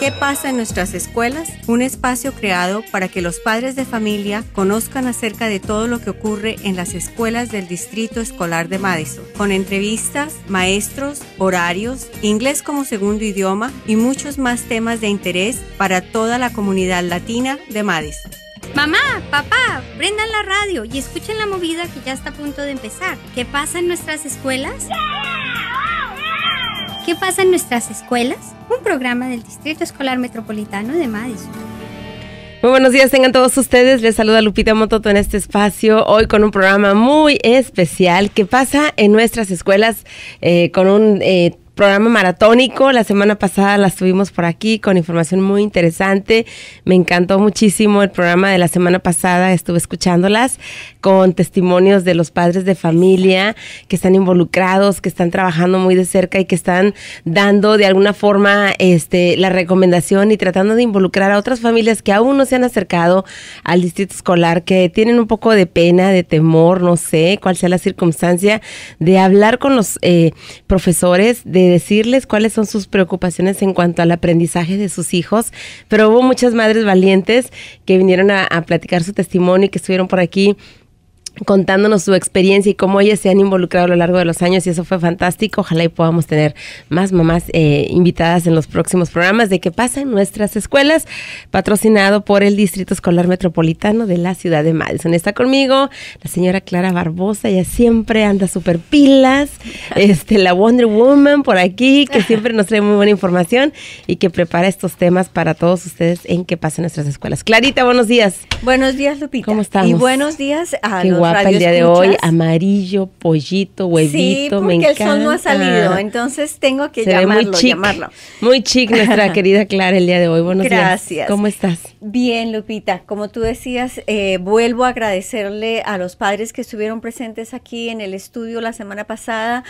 ¿Qué pasa en nuestras escuelas? Un espacio creado para que los padres de familia conozcan acerca de todo lo que ocurre en las escuelas del Distrito Escolar de Madison, con entrevistas, maestros, horarios, inglés como segundo idioma y muchos más temas de interés para toda la comunidad latina de Madison. Mamá, papá, prendan la radio y escuchen la movida que ya está a punto de empezar. ¿Qué pasa en nuestras escuelas? ¿Qué pasa en nuestras escuelas? Un programa del Distrito Escolar Metropolitano de Madison. Muy buenos días, tengan todos ustedes. Les saluda Lupita Mototo en este espacio, hoy con un programa muy especial que pasa en nuestras escuelas eh, con un eh, programa maratónico. La semana pasada las tuvimos por aquí con información muy interesante. Me encantó muchísimo el programa de la semana pasada. Estuve escuchándolas con testimonios de los padres de familia que están involucrados, que están trabajando muy de cerca y que están dando de alguna forma este, la recomendación y tratando de involucrar a otras familias que aún no se han acercado al distrito escolar, que tienen un poco de pena, de temor, no sé cuál sea la circunstancia, de hablar con los eh, profesores, de decirles cuáles son sus preocupaciones en cuanto al aprendizaje de sus hijos, pero hubo muchas madres valientes que vinieron a, platicar su testimonio y que estuvieron por aquí contándonos su experiencia y cómo ellas se han involucrado a lo largo de los años y eso fue fantástico. Ojalá y podamos tener más mamás eh, invitadas en los próximos programas de que pasa en nuestras escuelas, patrocinado por el Distrito Escolar Metropolitano de la ciudad de Madison. Está conmigo la señora Clara Barbosa, ella siempre anda súper pilas, este, la Wonder Woman por aquí, que siempre nos trae muy buena información y que prepara estos temas para todos ustedes en qué pasa en nuestras escuelas. Clarita, buenos días. Buenos días, Lupita. ¿Cómo estamos? Y buenos días a el día de hoy, amarillo, pollito, huevito, me encanta. porque el sol no ha salido, entonces tengo que llamarlo, muy chic, llamarlo. nuestra querida Clara el día de hoy, buenos Gracias. ¿Cómo estás? Bien, Lupita, como tú decías, eh, vuelvo a agradecerle a los padres que estuvieron presentes aquí en el estudio la semana pasada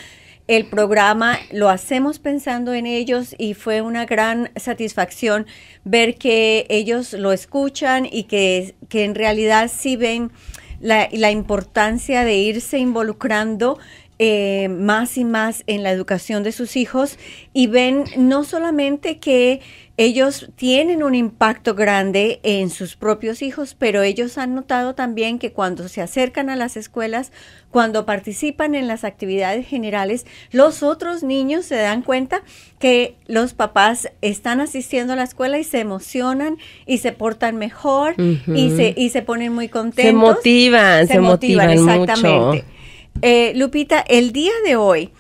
el programa, lo hacemos pensando en ellos y fue una gran satisfacción ver que ellos lo escuchan y que, que en realidad sí ven la, importancia de irse involucrando eh, más y más en la educación de sus hijos y ven no solamente que ellos tienen un impacto grande en sus propios hijos, pero ellos han notado también que cuando se acercan a las escuelas, cuando participan en las actividades generales, los otros niños se dan cuenta que los papás están asistiendo a la escuela y se emocionan y se portan mejor y, se, y se ponen muy contentos. Se motivan, se, motivan, exactamente. Mucho. Eh, Lupita, el día de hoy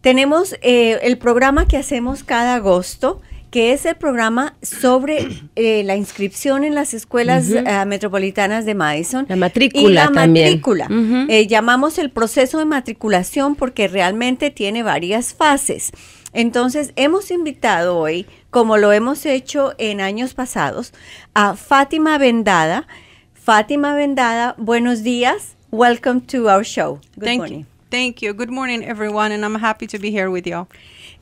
tenemos eh, el programa que hacemos cada agosto que es el programa sobre eh, la inscripción en las escuelas eh, metropolitanas de Madison. La matrícula. Y la matrícula. Eh, llamamos el proceso de matriculación porque realmente tiene varias fases. Entonces, hemos invitado hoy, como lo hemos hecho en años pasados, a Fátima Vendada. Fátima Vendada, buenos días. Welcome to our show. Good Thank morning. You. Thank you. Good morning, everyone, and I'm happy to be here with you.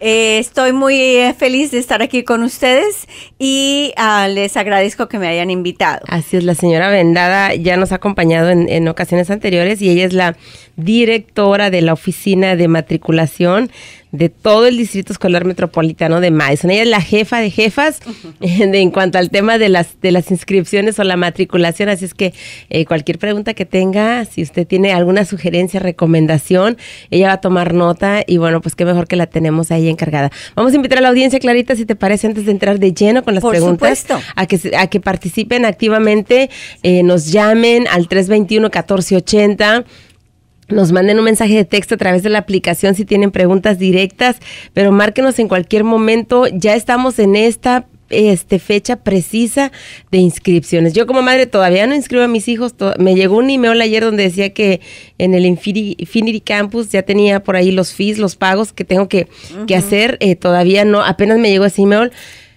Eh, estoy muy eh, feliz de estar aquí con ustedes y ah, les agradezco que me hayan invitado. Así es, la señora Vendada ya nos ha acompañado en, en ocasiones anteriores y ella es la directora de la oficina de matriculación de todo el Distrito Escolar Metropolitano de Madison. Ella es la jefa de jefas en cuanto al tema de las, de las inscripciones o la matriculación, así es que eh, cualquier pregunta que tenga, si usted tiene alguna sugerencia, recomendación, ella va a tomar nota y bueno, pues qué mejor que la tenemos ahí encargada. Vamos a invitar a la audiencia, Clarita, si te parece, antes de entrar de lleno con las preguntas, A, que, a que participen activamente, eh, nos llamen al 321-1480 nos manden un mensaje de texto a través de la aplicación si tienen preguntas directas, pero márquenos en cualquier momento. Ya estamos en esta este, fecha precisa de inscripciones. Yo como madre todavía no inscribo a mis hijos. Me llegó un email ayer donde decía que en el Infinity, Campus ya tenía por ahí los fees, los pagos que tengo que, hacer. Eh, todavía no, apenas me llegó ese email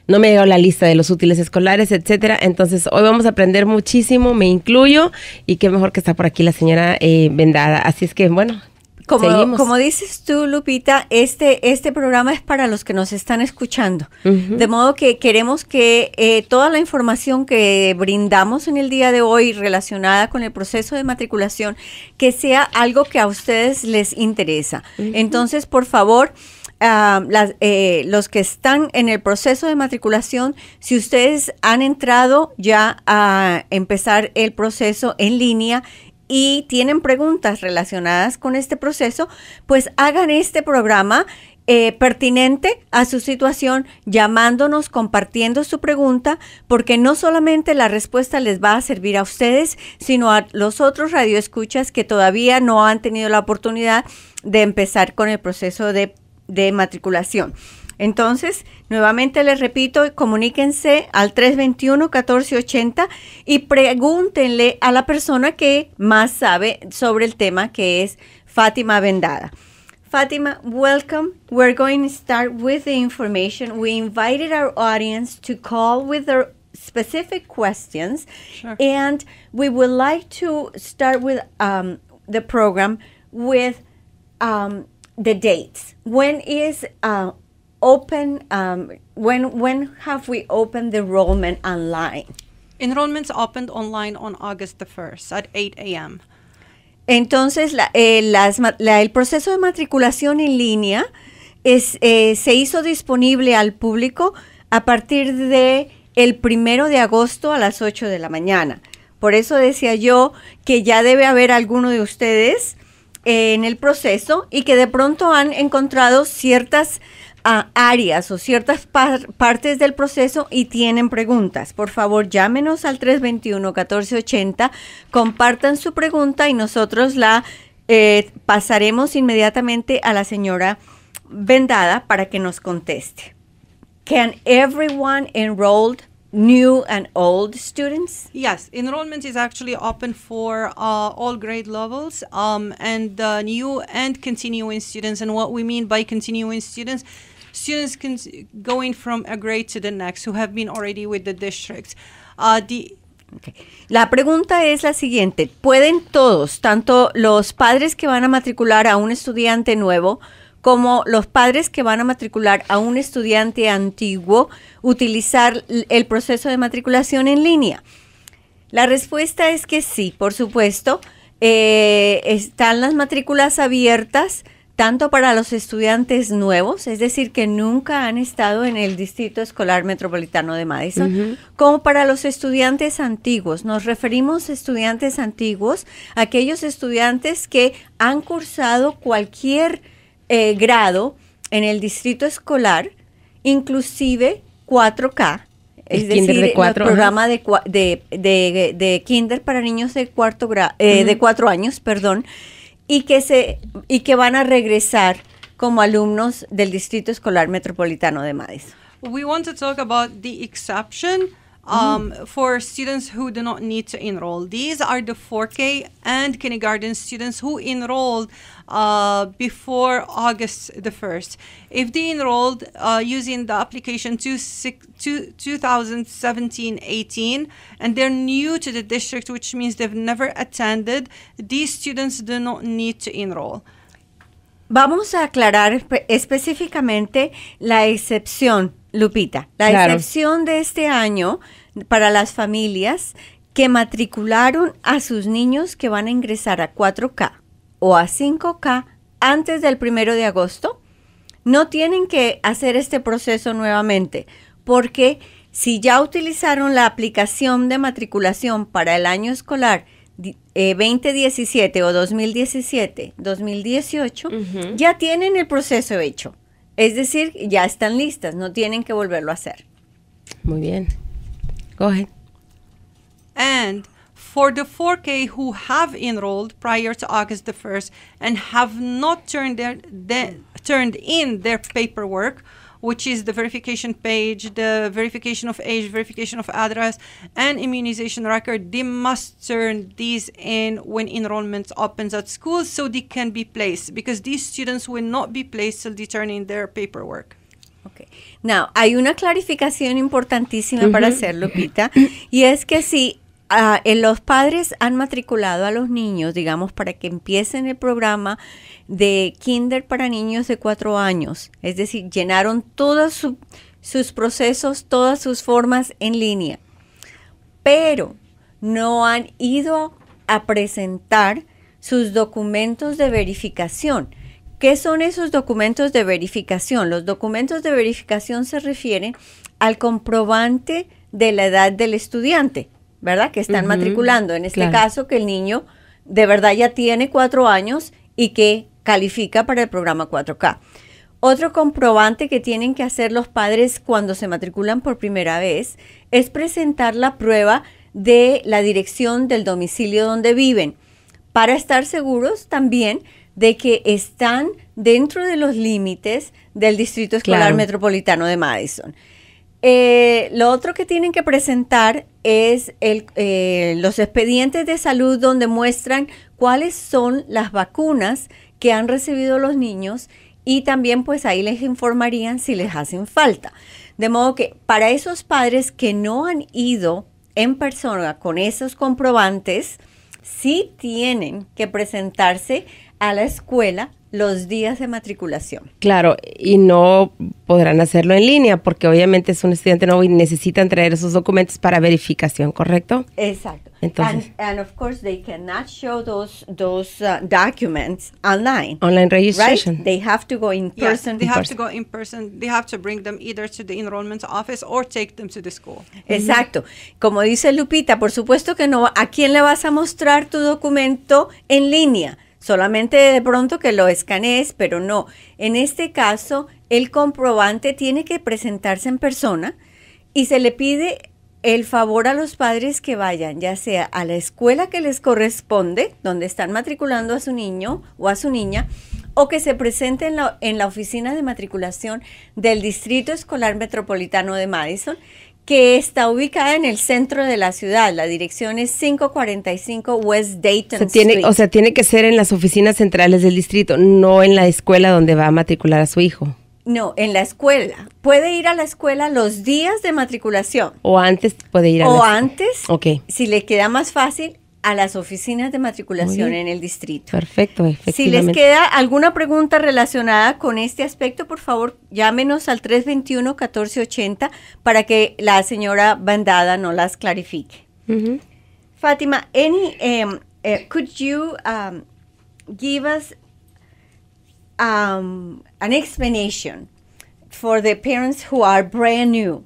no me llegó la lista de los útiles escolares, etcétera. Entonces, hoy vamos a aprender muchísimo, me incluyo, y qué mejor que está por aquí la señora eh, vendada. Así es que, bueno, como, dices tú, Lupita, este, este programa es para los que nos están escuchando. De modo que queremos que eh, toda la información que brindamos en el día de hoy relacionada con el proceso de matriculación, que sea algo que a ustedes les interesa. Entonces, por favor... a ah, eh, los que están en el proceso de matriculación, si ustedes han entrado ya a empezar el proceso en línea y tienen preguntas relacionadas con este proceso, pues hagan este programa eh, pertinente a su situación, llamándonos, compartiendo su pregunta, porque no solamente la respuesta les va a servir a ustedes, sino a los otros radioescuchas que todavía no han tenido la oportunidad de empezar con el proceso de matriculación. Entonces, nuevamente les repito, comuníquense al 321-1480 y pregúntenle a la persona que más sabe sobre el tema, que es Fátima Vendada. fátima welcome. We're going to start with the information. We invited our audience to call with their specific questions. And we would like to start with um, the program with um, the dates. When is uh, open, um, when, when have we opened the enrollment online? Enrollments opened online on August the 1st at 8 a.m. Entonces, la, eh, el proceso de matriculación en línea es, eh, se hizo disponible al público a partir de el primero de agosto a las 8 de la mañana. Por eso decía yo que ya debe haber alguno de ustedes eh, en el proceso y que de pronto han encontrado ciertas a áreas o ciertas partes del proceso y tienen preguntas. Por favor, llámenos al 321-1480, compartan su pregunta y nosotros la eh, pasaremos inmediatamente a la señora vendada para que nos conteste. Can everyone enrolled new and old students? Yes, enrollment is actually open for uh, all grade levels um, and uh, new and continuing students. And what we mean by continuing students, students going from a grade to the next who have been already with the district. Uh, the Okay. La pregunta es la siguiente, ¿pueden todos, tanto los padres que van a matricular a un estudiante nuevo, como los padres que van a matricular a un estudiante antiguo, utilizar el proceso de matriculación en línea? La respuesta es que sí, por supuesto. Eh, están las matrículas abiertas tanto para los estudiantes nuevos, es decir, que nunca han estado en el Distrito Escolar Metropolitano de Madison, como para los estudiantes antiguos. Nos referimos a estudiantes antiguos, aquellos estudiantes que han cursado cualquier eh, grado en el distrito escolar, inclusive 4K, es decir, de cuatro, el programa de, de, de, kinder para niños de cuarto gra, eh, de cuatro años, perdón, y que se y que van a regresar como alumnos del distrito escolar metropolitano de Madison. We want to talk about the exception. Um, mm. for students who do not need to enroll. These are the 4K and kindergarten students who enrolled uh, before August the 1st. If they enrolled uh, using the application two, six, two, 2017-18 and they're new to the district, which means they've never attended, these students do not need to enroll. Vamos a aclarar específicamente la excepción Lupita, la claro. excepción de este año para las familias que matricularon a sus niños que van a ingresar a 4K o a 5K antes del primero de agosto, no tienen que hacer este proceso nuevamente, porque si ya utilizaron la aplicación de matriculación para el año escolar 2017 eh, o 2017, 2018, ya tienen el proceso hecho. Es decir, ya están listas, no tienen que volverlo a hacer. Muy bien. Go ahead. And for the 4K who have enrolled prior to August the 1st and have not turned, their, their, turned in their paperwork, which is the verification page, the verification of age, verification of address, and immunization record. They must turn these in when enrollment opens at school so they can be placed because these students will not be placed till they turn in their paperwork. Okay. Now, hay una clarificación importantísima para hacerlo Lupita, y es que si ah, los padres han matriculado a los niños, digamos, para que empiecen el programa de kinder para niños de cuatro años, es decir, llenaron todos sus procesos, todas sus formas en línea, pero no han ido a presentar sus documentos de verificación ¿Qué son esos documentos de verificación? Los documentos de verificación se refieren al comprobante de la edad del estudiante, ¿verdad? Que están matriculando. En este caso, que el niño de verdad ya tiene cuatro años y que califica para el programa 4K. Otro comprobante que tienen que hacer los padres cuando se matriculan por primera vez es presentar la prueba de la dirección del domicilio donde viven para estar seguros también de que están dentro de los límites del Distrito Escolar Metropolitano de Madison. Eh, lo otro que tienen que presentar es el, eh, los expedientes de salud donde muestran cuáles son las vacunas que han recibido los niños y también pues ahí les informarían si les hacen falta. De modo que para esos padres que no han ido en persona con esos comprobantes, sí tienen que presentarse a la escuela los días de matriculación. Claro, y no podrán hacerlo en línea porque obviamente es un estudiante nuevo y necesitan traer esos documentos para verificación, ¿correcto? Exacto. Entonces, and, of course they cannot show those those uh, documents online. Online registration. They have to go in person. they have to go in person. They have to bring them either to the enrollment office or take them to the school. Exacto. Como dice Lupita, por supuesto que no. ¿A quién le vas a mostrar tu documento en línea? Solamente de pronto que lo escanees, pero no. En este caso, el comprobante tiene que presentarse en persona y se le pide el favor a los padres que vayan, ya sea a la escuela que les corresponde, donde están matriculando a su niño o a su niña, o que se presenten en la, en la oficina de matriculación del Distrito Escolar Metropolitano de Madison que está ubicada en el centro de la ciudad. La dirección es 545 West Dayton o tiene, O sea, tiene que ser en las oficinas centrales del distrito, no en la escuela donde va a matricular a su hijo. No, en la escuela. Puede ir a la escuela los días de matriculación. O antes puede ir a la escuela. O antes, okay. si le queda más fácil, a las oficinas de matriculación en el distrito. Perfecto, Si les queda alguna pregunta relacionada con este aspecto, por favor, llámenos al 321-1480 para que la señora Bandada no las clarifique. Fátima, any, em, eh, could you um, give us um, an explanation for the parents who are brand new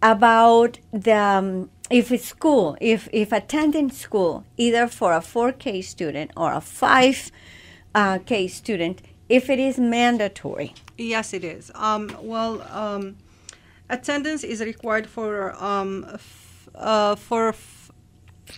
about the um, if it's school, if, if attending school, either for a 4K student or a 5K uh, student, if it is mandatory? Yes, it is. Um, well, um, attendance is required for um, uh, for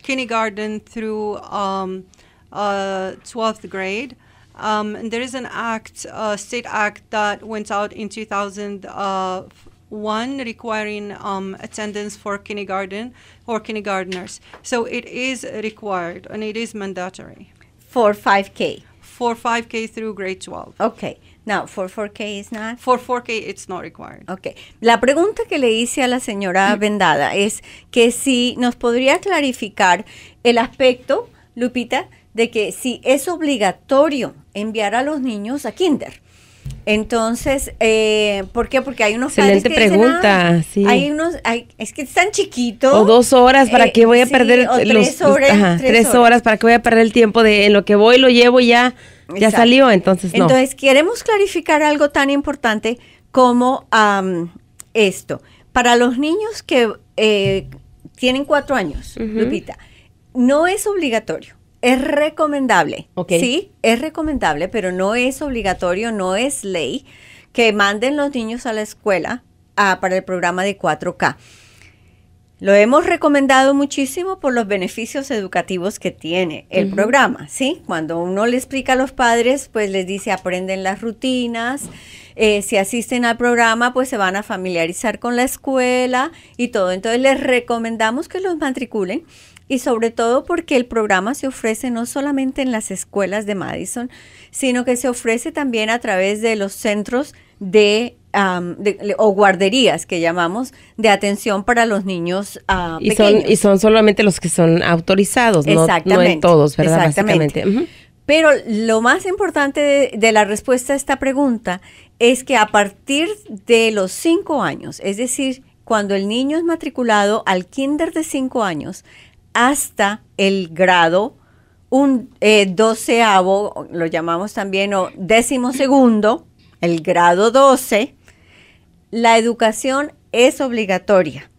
kindergarten through um, uh, 12th grade. Um, and there is an act, a uh, state act that went out in 2000, uh, one requiring um, attendance for kindergarten or kindergartners, So it is required and it is mandatory. For 5K? For 5K through grade 12. Okay. now for 4K is not. For 4K it's not required. Okay. La pregunta que le hice a la señora mm. Vendada es que si nos podría clarificar el aspecto, Lupita, de que si es obligatorio enviar a los niños a kinder. Entonces, eh, ¿por qué? Porque hay unos Excelente pregunta, ah, Hay unos, es que están chiquitos. O dos horas, ¿para eh, que voy a perder? los, tres, horas. ¿para qué voy a perder el tiempo de lo que voy, lo llevo ya, ya salió? Entonces, no. Entonces, queremos clarificar algo tan importante como um, esto. Para los niños que eh, tienen cuatro años, Lupita, no es obligatorio es recomendable. Sí, es recomendable, pero no es obligatorio, no es ley que manden los niños a la escuela a, para el programa de 4K. Lo hemos recomendado muchísimo por los beneficios educativos que tiene el programa, ¿sí? Cuando uno le explica a los padres, pues les dice aprenden las rutinas, eh, si asisten al programa, pues se van a familiarizar con la escuela y todo. Entonces les recomendamos que los matriculen y sobre todo porque el programa se ofrece no solamente en las escuelas de Madison, sino que se ofrece también a través de los centros de, o guarderías que llamamos de atención para los niños ah, y Son, y son solamente los que son autorizados, No, en todos, ¿verdad? Exactamente. Pero lo más importante de, la respuesta a esta pregunta es que a partir de los cinco años, es decir, cuando el niño es matriculado al kinder de cinco años, hasta el grado un eh, doceavo, lo llamamos también o décimo segundo, el grado 12, la educación es obligatoria.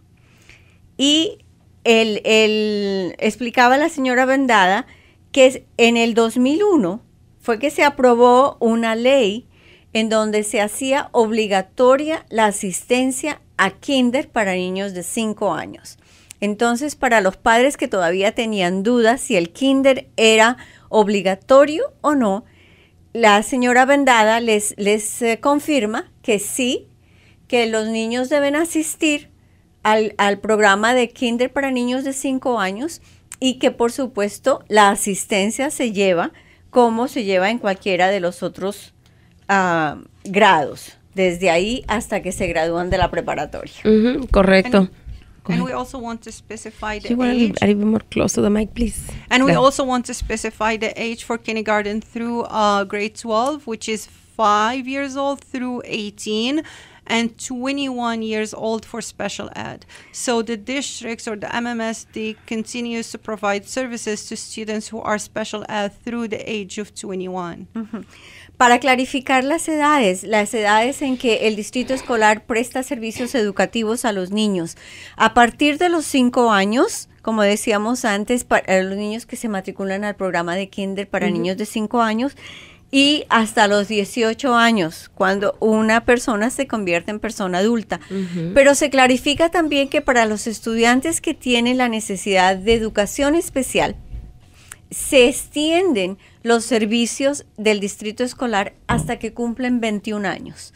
Y el, explicaba la señora Vendada que en el 2001 fue que se aprobó una ley en donde se hacía obligatoria la asistencia a kinder para niños de 5 años. Entonces, para los padres que todavía tenían dudas si el kinder era obligatorio o no, la señora Vendada les, les eh, confirma que sí, que los niños deben asistir al, programa de kinder para niños de 5 años y que por supuesto la asistencia se lleva como se lleva en cualquiera de los otros ah, grados, desde ahí hasta que se gradúan de la preparatoria. correcto. Go and ahead. we also want to specify the you want age. a little more close to the mic, please. And we also want to specify the age for kindergarten through uh, grade 12, which is five years old through 18 and 21 years old for special ed. So the districts or the MMSD continues to provide services to students who are special ed through the age of 21. Mm -hmm. Para clarificar las edades, las edades en que el distrito escolar presta servicios educativos a los niños. A partir de los 5 años, como decíamos antes, para eh, los niños que se matriculan al programa de kinder para niños de 5 años, y hasta los 18 años, cuando una persona se convierte en persona adulta. Pero se clarifica también que para los estudiantes que tienen la necesidad de educación especial, se extienden los servicios del distrito escolar hasta que cumplen 21 años.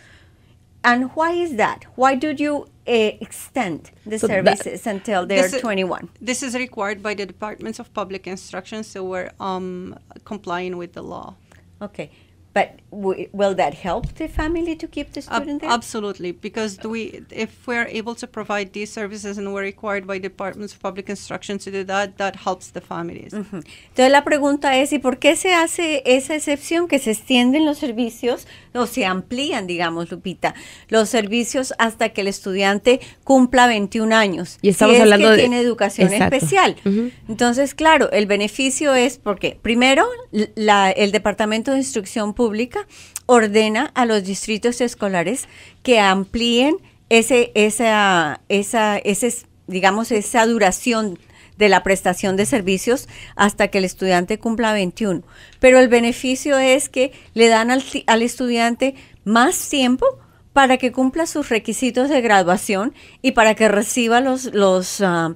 And why is that? Why do you eh, extend the services until they are 21? this is required by the Departments of Public Instruction, so we're um, complying with the law. Okay. But will that help the family to keep the student there? Absolutely, because we, if we're able to provide these services and we're required by departments of public instruction to do that, that helps the families. Entonces la pregunta es, ¿y por qué se hace esa excepción que se extienden los servicios o se amplían, digamos, Lupita, los servicios hasta que el estudiante cumpla 21 años? Y estamos hablando que de tiene educación especial. Entonces, claro, el beneficio es porque primero la, el Departamento de Instrucción Pública ordena a los distritos escolares que amplíen ese, esa, esa, ese, digamos, esa duración de la prestación de servicios hasta que el estudiante cumpla 21. Pero el beneficio es que le dan al, estudiante más tiempo para que cumpla sus requisitos de graduación y para que reciba los, los ah,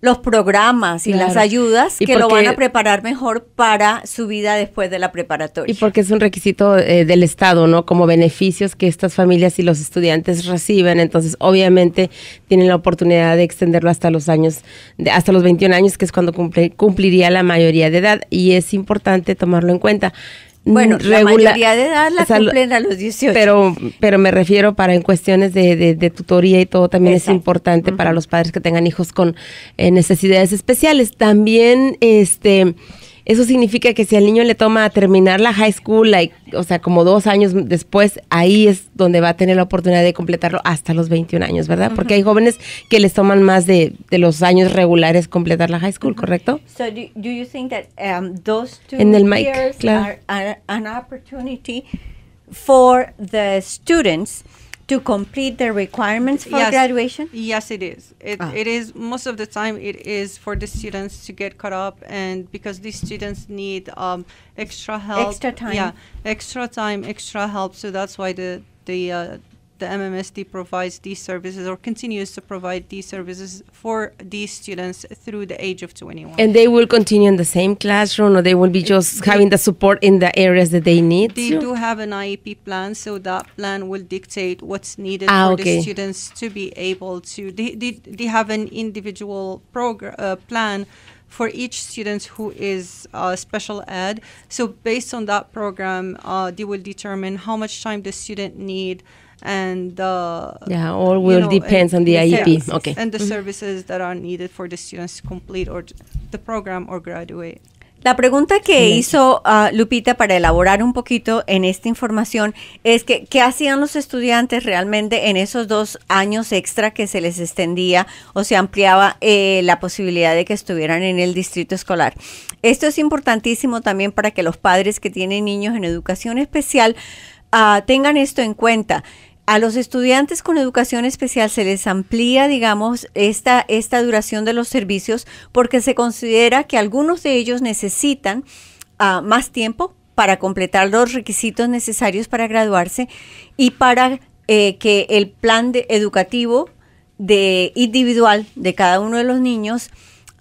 los programas y las ayudas que lo van a preparar mejor para su vida después de la preparatoria. Y porque es un requisito eh, del Estado, ¿no? Como beneficios que estas familias y los estudiantes reciben, entonces obviamente tienen la oportunidad de extenderlo hasta los años, de, hasta los 21 años, que es cuando cumple, cumpliría la mayoría de edad y es importante tomarlo en cuenta. Mm, bueno, la mayoría de edad la cumplen a los 18. Pero, pero me refiero para en cuestiones de, tutoría y todo, también es importante para los padres que tengan hijos con eh, necesidades especiales. También, este, eso significa que si al niño le toma terminar la high school, like, o sea, como dos años después, ahí es donde va a tener la oportunidad de completarlo hasta los 21 años, ¿verdad? Porque hay jóvenes que les toman más de, los años regulares completar la high school, ¿correcto? en el for the students to complete the requirements for yes. graduation? Yes, it is. It, ah. it is most of the time it is for the students to get caught up, and because these students need um, extra help, extra time, yeah, extra time, extra help. So that's why the the uh, the MMSD provides these services or continues to provide these services for these students through the age of 21. And they will continue in the same classroom or they will be just they, having the support in the areas that they need? They do have an IEP plan, so that plan will dictate what's needed ah, for okay. the students to be able to. They, they, they have an individual program uh, plan for each student who is uh, special ed. So based on that program, uh, they will determine how much time the student need and the yeah all will on the IEP mm-hmm. La pregunta que hizo uh, Lupita para elaborar un poquito en esta información es que qué hacían los estudiantes realmente en esos dos años extra que se les extendía o se ampliaba eh, la posibilidad de que estuvieran en el distrito escolar. Esto es importantísimo también para que los padres que tienen niños en educación especial ah, tengan esto en cuenta. A los estudiantes con educación especial se les amplía, digamos, esta, esta duración de los servicios porque se considera que algunos de ellos necesitan ah, más tiempo para completar los requisitos necesarios para graduarse y para eh, que el plan de, educativo de individual de cada uno de los niños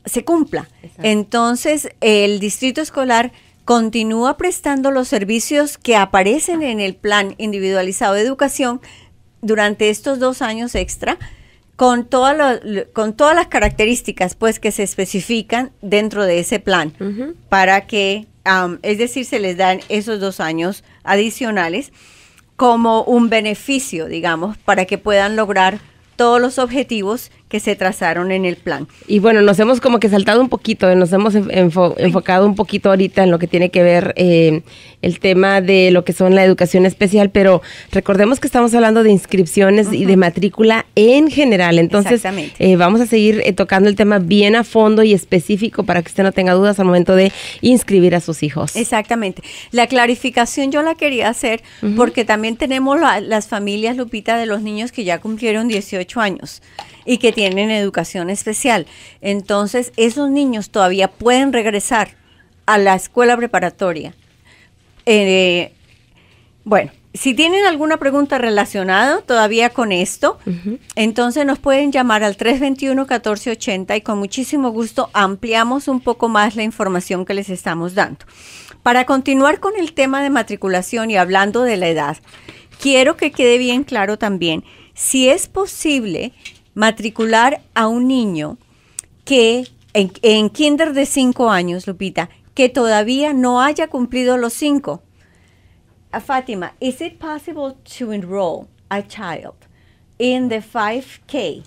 se cumpla. Entonces, el distrito escolar continúa prestando los servicios que aparecen en el plan individualizado de educación durante estos dos años extra con, todas con todas las características pues que se especifican dentro de ese plan para que, es decir, se les dan esos dos años adicionales como un beneficio, digamos, para que puedan lograr todos los objetivos que se trazaron en el plan. Y bueno, nos hemos como que saltado un poquito, eh, nos hemos enfocado un poquito ahorita en lo que tiene que ver eh, el tema de lo que son la educación especial, pero recordemos que estamos hablando de inscripciones y de matrícula en general. Entonces, eh, vamos a seguir eh, tocando el tema bien a fondo y específico para que usted no tenga dudas al momento de inscribir a sus hijos. Exactamente. La clarificación yo la quería hacer porque también tenemos las familias, Lupita, de los niños que ya cumplieron 18 años y que tienen educación especial. Entonces, esos niños todavía pueden regresar a la escuela preparatoria. Eh, bueno, si tienen alguna pregunta relacionada todavía con esto, entonces nos pueden llamar al 321-1480 y con muchísimo gusto ampliamos un poco más la información que les estamos dando. Para continuar con el tema de matriculación y hablando de la edad, quiero que quede bien claro también si es posible matricular a un niño que en, en kinder de 5 años, Lupita, que todavía no haya cumplido los 5. Fátima, ¿es it possible to enroll a child in the 5K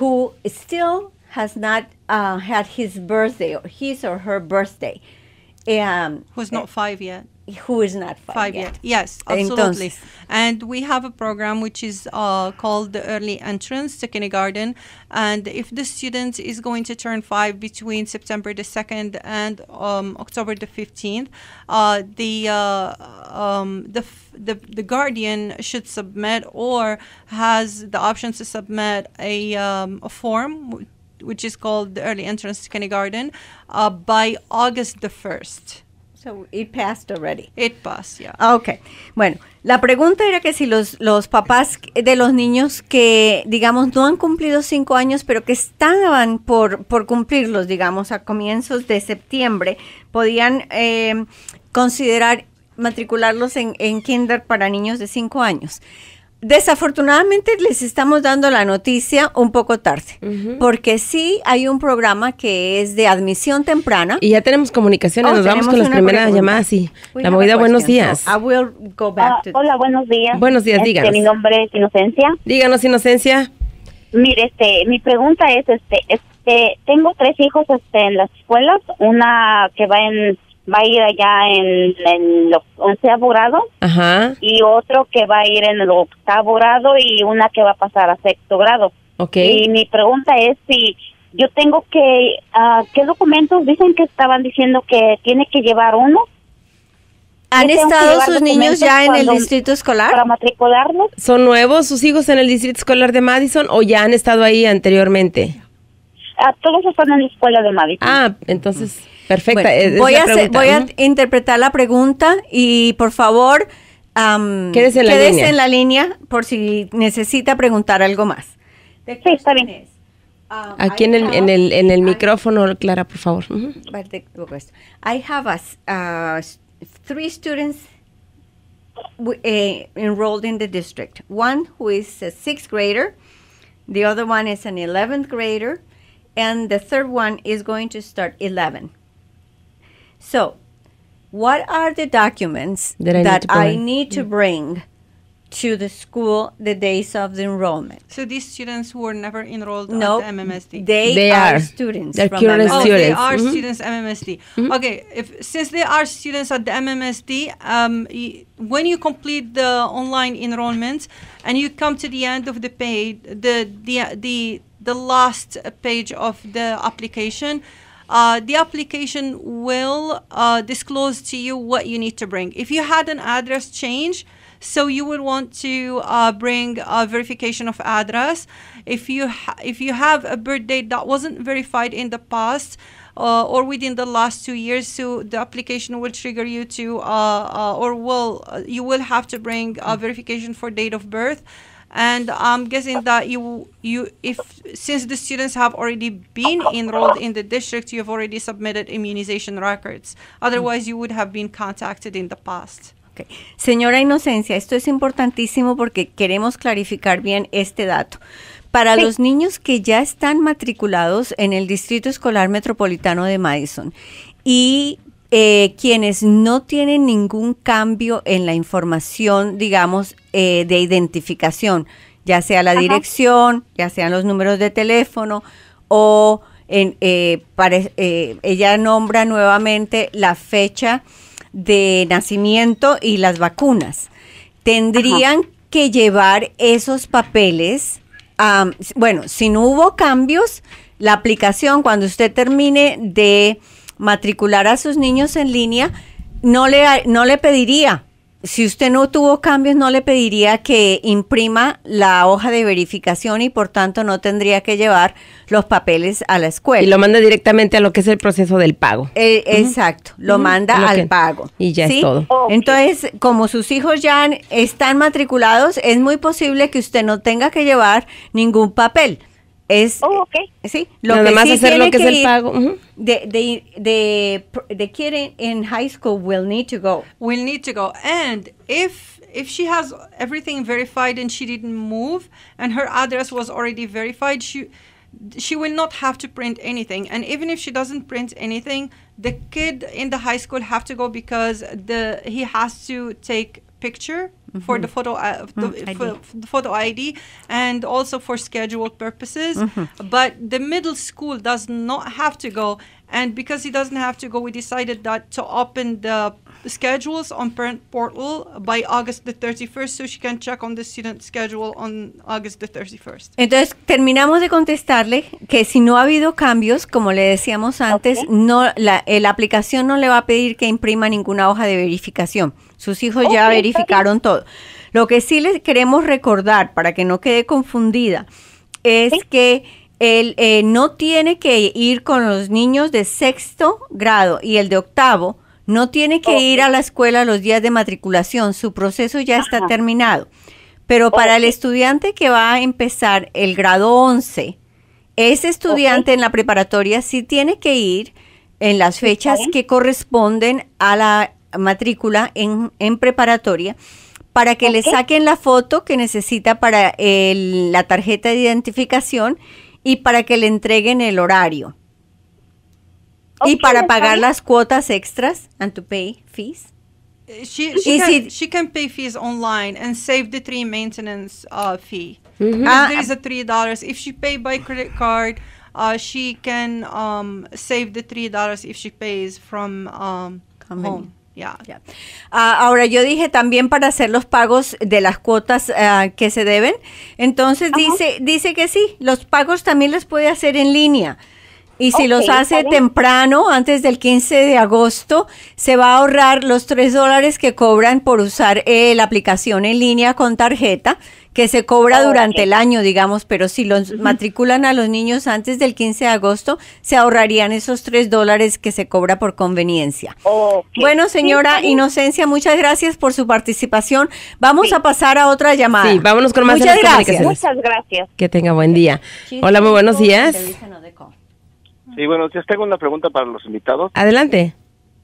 who still has not uh, had his birthday or his or her birthday? and um, Who's not eh, five yet? who is not five, five yet. yet. Yes, absolutely. Entonces, and we have a program which is uh, called the Early Entrance to Kindergarten. And if the student is going to turn five between September the 2nd and um, October the 15th, uh, the, uh, um, the, the, the, guardian should submit or has the option to submit a, um, a form which is called the Early Entrance to Kindergarten uh, by August the 1st. So it passed already. It passed, yeah. Okay. Bueno, la pregunta era que si los, los papás de los niños que, digamos, no han cumplido cinco años, pero que estaban por, por cumplirlos, digamos, a comienzos de septiembre, podían eh, considerar matricularlos en, en kinder para niños de cinco años desafortunadamente les estamos dando la noticia un poco tarde, porque sí hay un programa que es de admisión temprana. Y ya tenemos comunicaciones, oh, nos vamos con las primeras llamadas y la movida, buenos días. Ah, hola, buenos días. Buenos días, este, Mi nombre es Inocencia. Díganos, Inocencia. Mire, este, mi pregunta es, este, este, tengo tres hijos este, en las escuelas, una que va en va a ir allá en, en el onceavo grado y otro que va a ir en el octavo grado y una que va a pasar a sexto grado. Okay. Y mi pregunta es si yo tengo que, ah, ¿qué documentos dicen que estaban diciendo que tiene que llevar uno? ¿Han estado sus niños ya en el distrito escolar? Para matricularlos. ¿Son nuevos sus hijos en el distrito escolar de Madison o ya han estado ahí anteriormente? Ah, todos están en la escuela de Madison. Ah, entonces Perfecta. voy, a interpretar la pregunta y por favor um, quédese, en la, línea. por si necesita preguntar algo más. sí, está bien. Ah, Aquí en el, en el, en el micrófono, Clara, por favor. Pues. I have a, three students eh, enrolled in the district. One who is a sixth grader, the other one is an 11 grader, and the third one is going to start eleven. So, what are the documents that I that need to bring, I need to, bring to the school the days of the enrollment? So these students were never enrolled nope, at the MMSD. They, they are, are students. They're students. Oh, they are mm-hmm. students MMSD. Mm-hmm. Okay, if since they are students at the MMSD, um, y- when you complete the online enrollment and you come to the end of the page, the the the the last page of the application uh, the application will uh, disclose to you what you need to bring. If you had an address change, so you would want to uh, bring a verification of address. If you if you have a birth date that wasn't verified in the past uh, or within the last two years, so the application will trigger you to uh, or will you will have to bring a hmm. verification for date of birth. and I'm guessing that you you if since the students have already been enrolled in the district, you've already submitted immunization records. Otherwise, you would have been contacted in the past. Okay. Señora Inocencia, esto es importantísimo porque queremos clarificar bien este dato. Para los niños que ya están matriculados en el Distrito Escolar Metropolitano de Madison y eh, quienes no tienen ningún cambio en la información, digamos, eh, de identificación, ya sea la dirección, ya sean los números de teléfono o en, eh, ella nombra nuevamente la fecha de nacimiento y las vacunas. Tendrían que llevar esos papeles. bueno, si no hubo cambios, la aplicación cuando usted termine de matricular a sus niños en línea, no le, no le pediría, si usted no tuvo cambios, no le pediría que imprima la hoja de verificación y por tanto no tendría que llevar los papeles a la escuela. Y lo manda directamente a lo que es el proceso del pago. Eh, exacto, lo manda al pago. Y ya es todo. Entonces, como sus hijos ya están matriculados, es muy posible que usted no tenga que llevar ningún papel. Es, oh, okay. Sí, lo Nada que más sí hacer lo que, que, es el pago. the kid in, in, high school will need to go. Will need to go. And if if she has everything verified and she didn't move and her address was already verified, she she will not have to print anything. And even if she doesn't print anything, the kid in the high school have to go because the he has to take picture Mm-hmm. Uh, mm -hmm. for the photo uh, the, for the photo ID and also for scheduled purposes. Mm -hmm. But the middle school does not have to go, and because he doesn't have to go, we decided that to open the schedules on parent portal by August the 31st, so she can check on the student schedule on August the 31st. Entonces terminamos de contestarle que si no ha habido cambios, como le decíamos antes, okay. no la, eh, la aplicación no le va a pedir que imprima ninguna hoja de verificación. Sus hijos ya verificaron todo. Lo que sí les queremos recordar, para que no quede confundida, es que él eh, no tiene que ir con los niños de sexto grado y el de octavo no tiene que ir a la escuela los días de matriculación, su proceso ya está terminado. Pero para el estudiante que va a empezar el grado 11, ese estudiante en la preparatoria sí tiene que ir en las fechas que corresponden a la matrícula en, en preparatoria para que le saquen la foto que necesita para el, la tarjeta de identificación y para que le entreguen el horario. y para pagar las cuotas extras and to pay fees. Eh, she, she, can, she can pay fees online and save the three maintenance uh, fee. Mm -hmm. a three dollars. If she pay by credit card, uh, she can um, save the three dollars if she pays from um, home ya ah, ahora yo dije también para hacer los pagos de las cuotas ah, que se deben. Entonces dice, dice que sí, los pagos también los puede hacer en línea. Y si los hace temprano, antes del 15 de agosto, se va a ahorrar los tres dólares que cobran por usar eh, la aplicación en línea con tarjeta, que se cobra durante el año, digamos, pero si los matriculan a los niños antes del 15 de agosto, se ahorrarían esos tres dólares que se cobra por conveniencia. Bueno, señora Inocencia, muchas gracias por su participación. Vamos a pasar a otra llamada. Sí, vámonos con más muchas gracias. Muchas gracias. Que tenga buen día. Hola, muy buenos días. Sí, bueno, ya tengo una pregunta para los invitados. Adelante.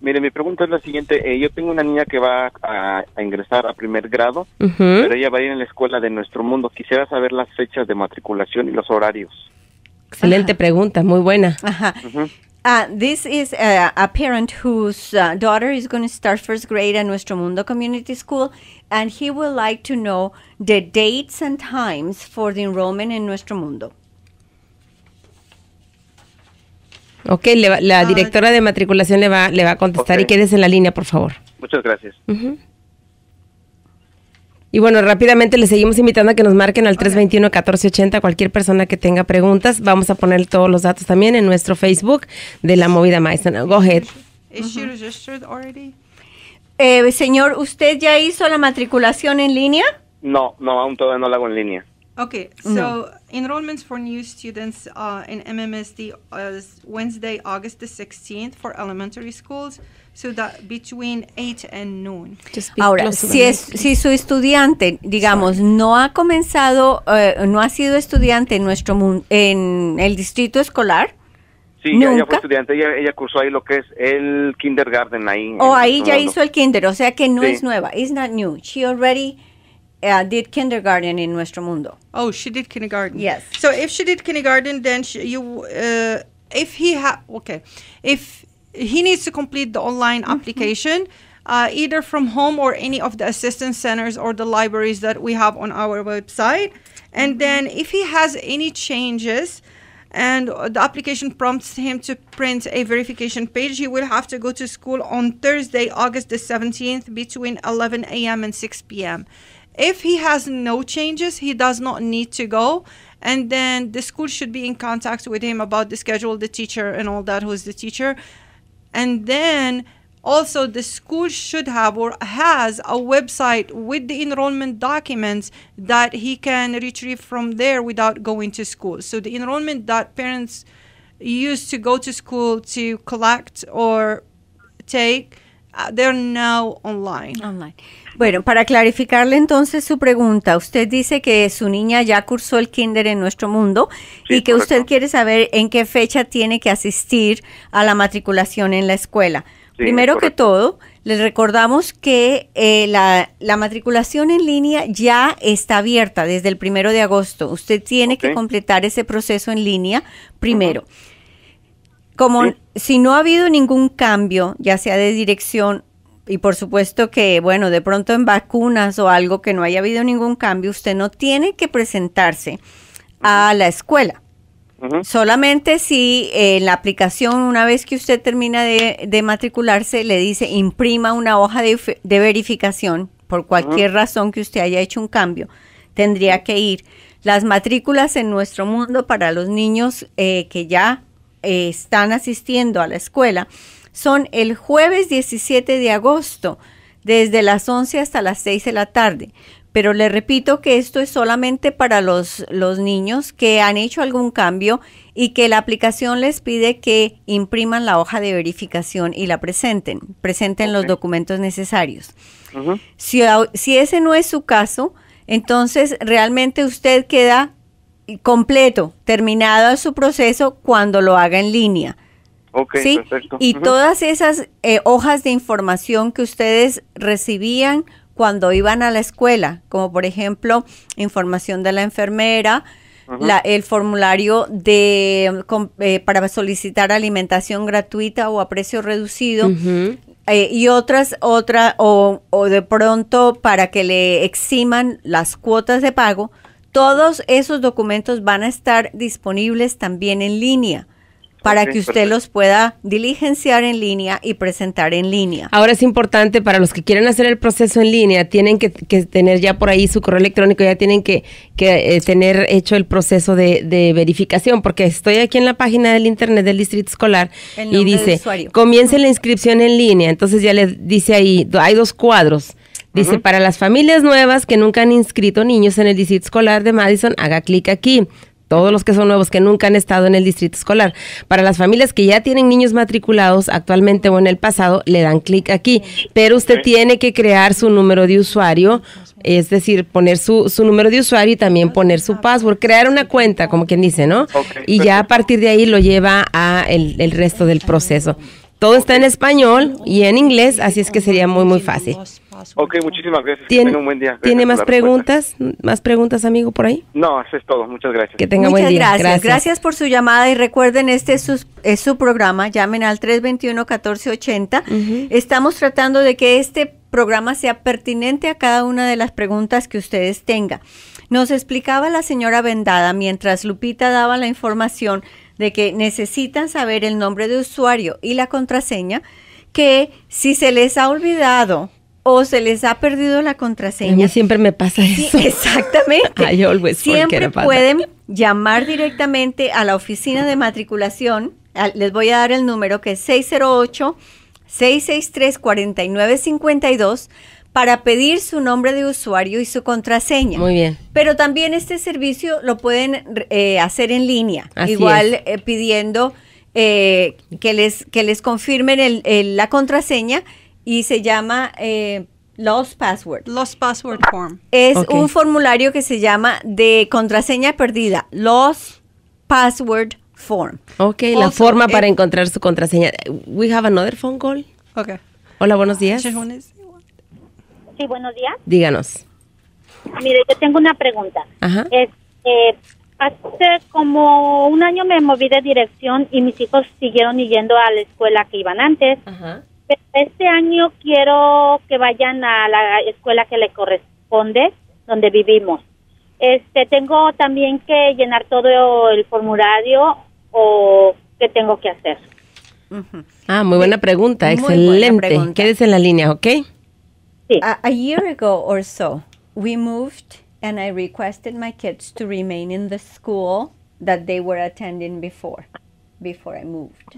Mire, mi pregunta es la siguiente. Eh, yo tengo una niña que va a, ingresar a primer grado, pero ella va a ir en la escuela de nuestro mundo. Quisiera saber las fechas de matriculación y los horarios. Excelente pregunta, muy buena. Ah, this is a parent whose uh, daughter is going to start first grade at Nuestro Mundo Community School, and he would like to know the dates and times for the enrollment in Nuestro Mundo. Ok, la ah. directora de matriculación le va, le va a contestar y quédese en la línea, por favor. Muchas gracias. Y bueno, rápidamente le seguimos invitando a que nos marquen al 321-1480 cualquier persona que tenga preguntas. Vamos a poner todos los datos también en nuestro Facebook de la movida Maestra. Go ahead. Eh, señor, ¿usted ya hizo la matriculación en línea? No, no, aún todavía no la hago en línea. Okay, so no. enrollments for new students uh, in MMSD is Wednesday, August the 16th for elementary schools, so that between 8 and noon. Ahora, si, es, si su estudiante, digamos, no ha comenzado, eh, no ha sido estudiante en, nuestro en el distrito escolar, Sí, ¿Nunca? ella fue estudiante, ella, cursó ahí lo que es el kindergarten ahí. O oh, ahí ya hizo el kinder, o sea que no es nueva, it's not new, she already uh, did kindergarten in Nuestro Mundo. Oh, she did kindergarten. Yes. So if she did kindergarten, then she, you, uh, if he ha okay, if he needs to complete the online mm-hmm. application. Uh, either from home or any of the assistance centers or the libraries that we have on our website. And mm-hmm. then, if he has any changes, and the application prompts him to print a verification page. He will have to go to school on Thursday, August the 17th, between 11 a.m. and 6 p.m. If he has no changes, he does not need to go. And then the school should be in contact with him about the schedule, the teacher, and all that, who's the teacher. And then also, the school should have or has a website with the enrollment documents that he can retrieve from there without going to school. So, the enrollment that parents used to go to school to collect or take Uh, they're now online. Bueno, para clarificarle entonces su pregunta, usted dice que su niña ya cursó el kinder en nuestro mundo y que usted quiere saber en qué fecha tiene que asistir a la matriculación en la escuela. Primero que todo, les recordamos que eh, la, matriculación en línea ya está abierta desde el primero de agosto. Usted tiene que completar ese proceso en línea primero. Como si no ha habido ningún cambio, ya sea de dirección y por supuesto que, bueno, de pronto en vacunas o algo que no haya habido ningún cambio, usted no tiene que presentarse a la escuela. Solamente si en la aplicación, una vez que usted termina de, matricularse, le dice imprima una hoja de, verificación por cualquier razón que usted haya hecho un cambio, tendría que ir. Las matrículas en nuestro mundo para los niños eh, que ya eh, están asistiendo a la escuela son el jueves 17 de agosto, desde las 11 hasta las 6 de la tarde. Pero le repito que esto es solamente para los, los niños que han hecho algún cambio y que la aplicación les pide que impriman la hoja de verificación y la presenten, presenten los documentos necesarios. si, si ese no es su caso, entonces realmente usted queda completo, terminado su proceso cuando lo haga en línea. Y todas esas eh, hojas de información que ustedes recibían cuando iban a la escuela, como por ejemplo información de la enfermera, el formulario de, eh, para solicitar alimentación gratuita o a precio reducido, eh, y otras, otra, o, o, de pronto para que le eximan las cuotas de pago, todos esos documentos van a estar disponibles también en línea para que usted los pueda diligenciar en línea y presentar en línea. Ahora es importante para los que quieren hacer el proceso en línea, tienen que, tener ya por ahí su correo electrónico, ya tienen que, eh, tener hecho el proceso de, de, verificación, porque estoy aquí en la página del internet del distrito escolar y dice, comience la inscripción en línea, entonces ya le dice ahí, hay dos cuadros Dice, para las familias nuevas que nunca han inscrito niños en el distrito escolar de Madison, haga clic aquí. Todos los que son nuevos que nunca han estado en el distrito escolar. Para las familias que ya tienen niños matriculados actualmente o en el pasado, le dan clic aquí. Pero usted tiene que crear su número de usuario, es decir, poner su, su, número de usuario y también poner su password, crear una cuenta, como quien dice, ¿no? y ya a partir de ahí lo lleva a el, el resto del proceso. Todo está en español y en inglés, así es que sería muy, muy fácil. Ok, muchísimas gracias. ¿Tiene, un buen día. ¿Tiene más preguntas? ¿Más preguntas, amigo, por ahí? No, eso es todo. Muchas gracias. Que Muchas Gracias. gracias. por su llamada y recuerden, este es su, programa. Llamen al 321-1480. Estamos tratando de que este programa sea pertinente a cada una de las preguntas que ustedes tengan. Nos explicaba la señora Vendada mientras Lupita daba la información de que necesitan saber el nombre de usuario y la contraseña, que si se les ha olvidado o se les ha perdido la contraseña. A siempre me pasa eso. exactamente. siempre pueden llamar directamente a la oficina de matriculación. Les voy a dar el número que es 608-663-4952 para pedir su nombre de usuario y su contraseña. Muy bien. Pero también este servicio lo pueden eh, hacer en línea, igual eh, pidiendo eh, que, les, que les confirmen el, la contraseña y se llama eh, Lost Password. Lost Password Form. Es un formulario que se llama de contraseña perdida, Lost Password Form. Ok, la forma eh, para encontrar su contraseña. We have another phone call. Hola, buenos días. Sí, buenos días. Díganos. Mire, yo tengo una pregunta. Ajá. Eh, hace como un año me moví de dirección y mis hijos siguieron yendo a la escuela que iban antes. Ajá. Este año quiero que vayan a la escuela que le corresponde, donde vivimos. Este, tengo también que llenar todo el formulario o qué tengo que hacer. Ah, muy buena pregunta, excelente. Quédese en la línea, ¿ok? Sí. A, year ago or so, we moved and I requested my kids to remain in the school that they were attending before, before I moved.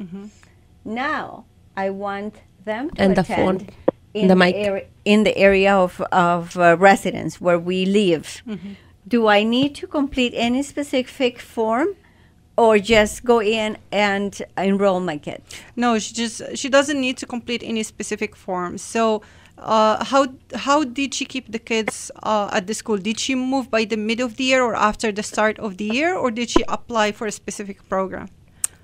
Now I want them to and the phone, in the, mic. The in the area of, of uh, residence where we live. Mm-hmm. Do I need to complete any specific form? or just go in and enroll my kid? No, she just she doesn't need to complete any specific form. So, uh, how how did she keep the kids uh, at the school? Did she move by the mid of the year or after the start of the year, or did she apply for a specific program?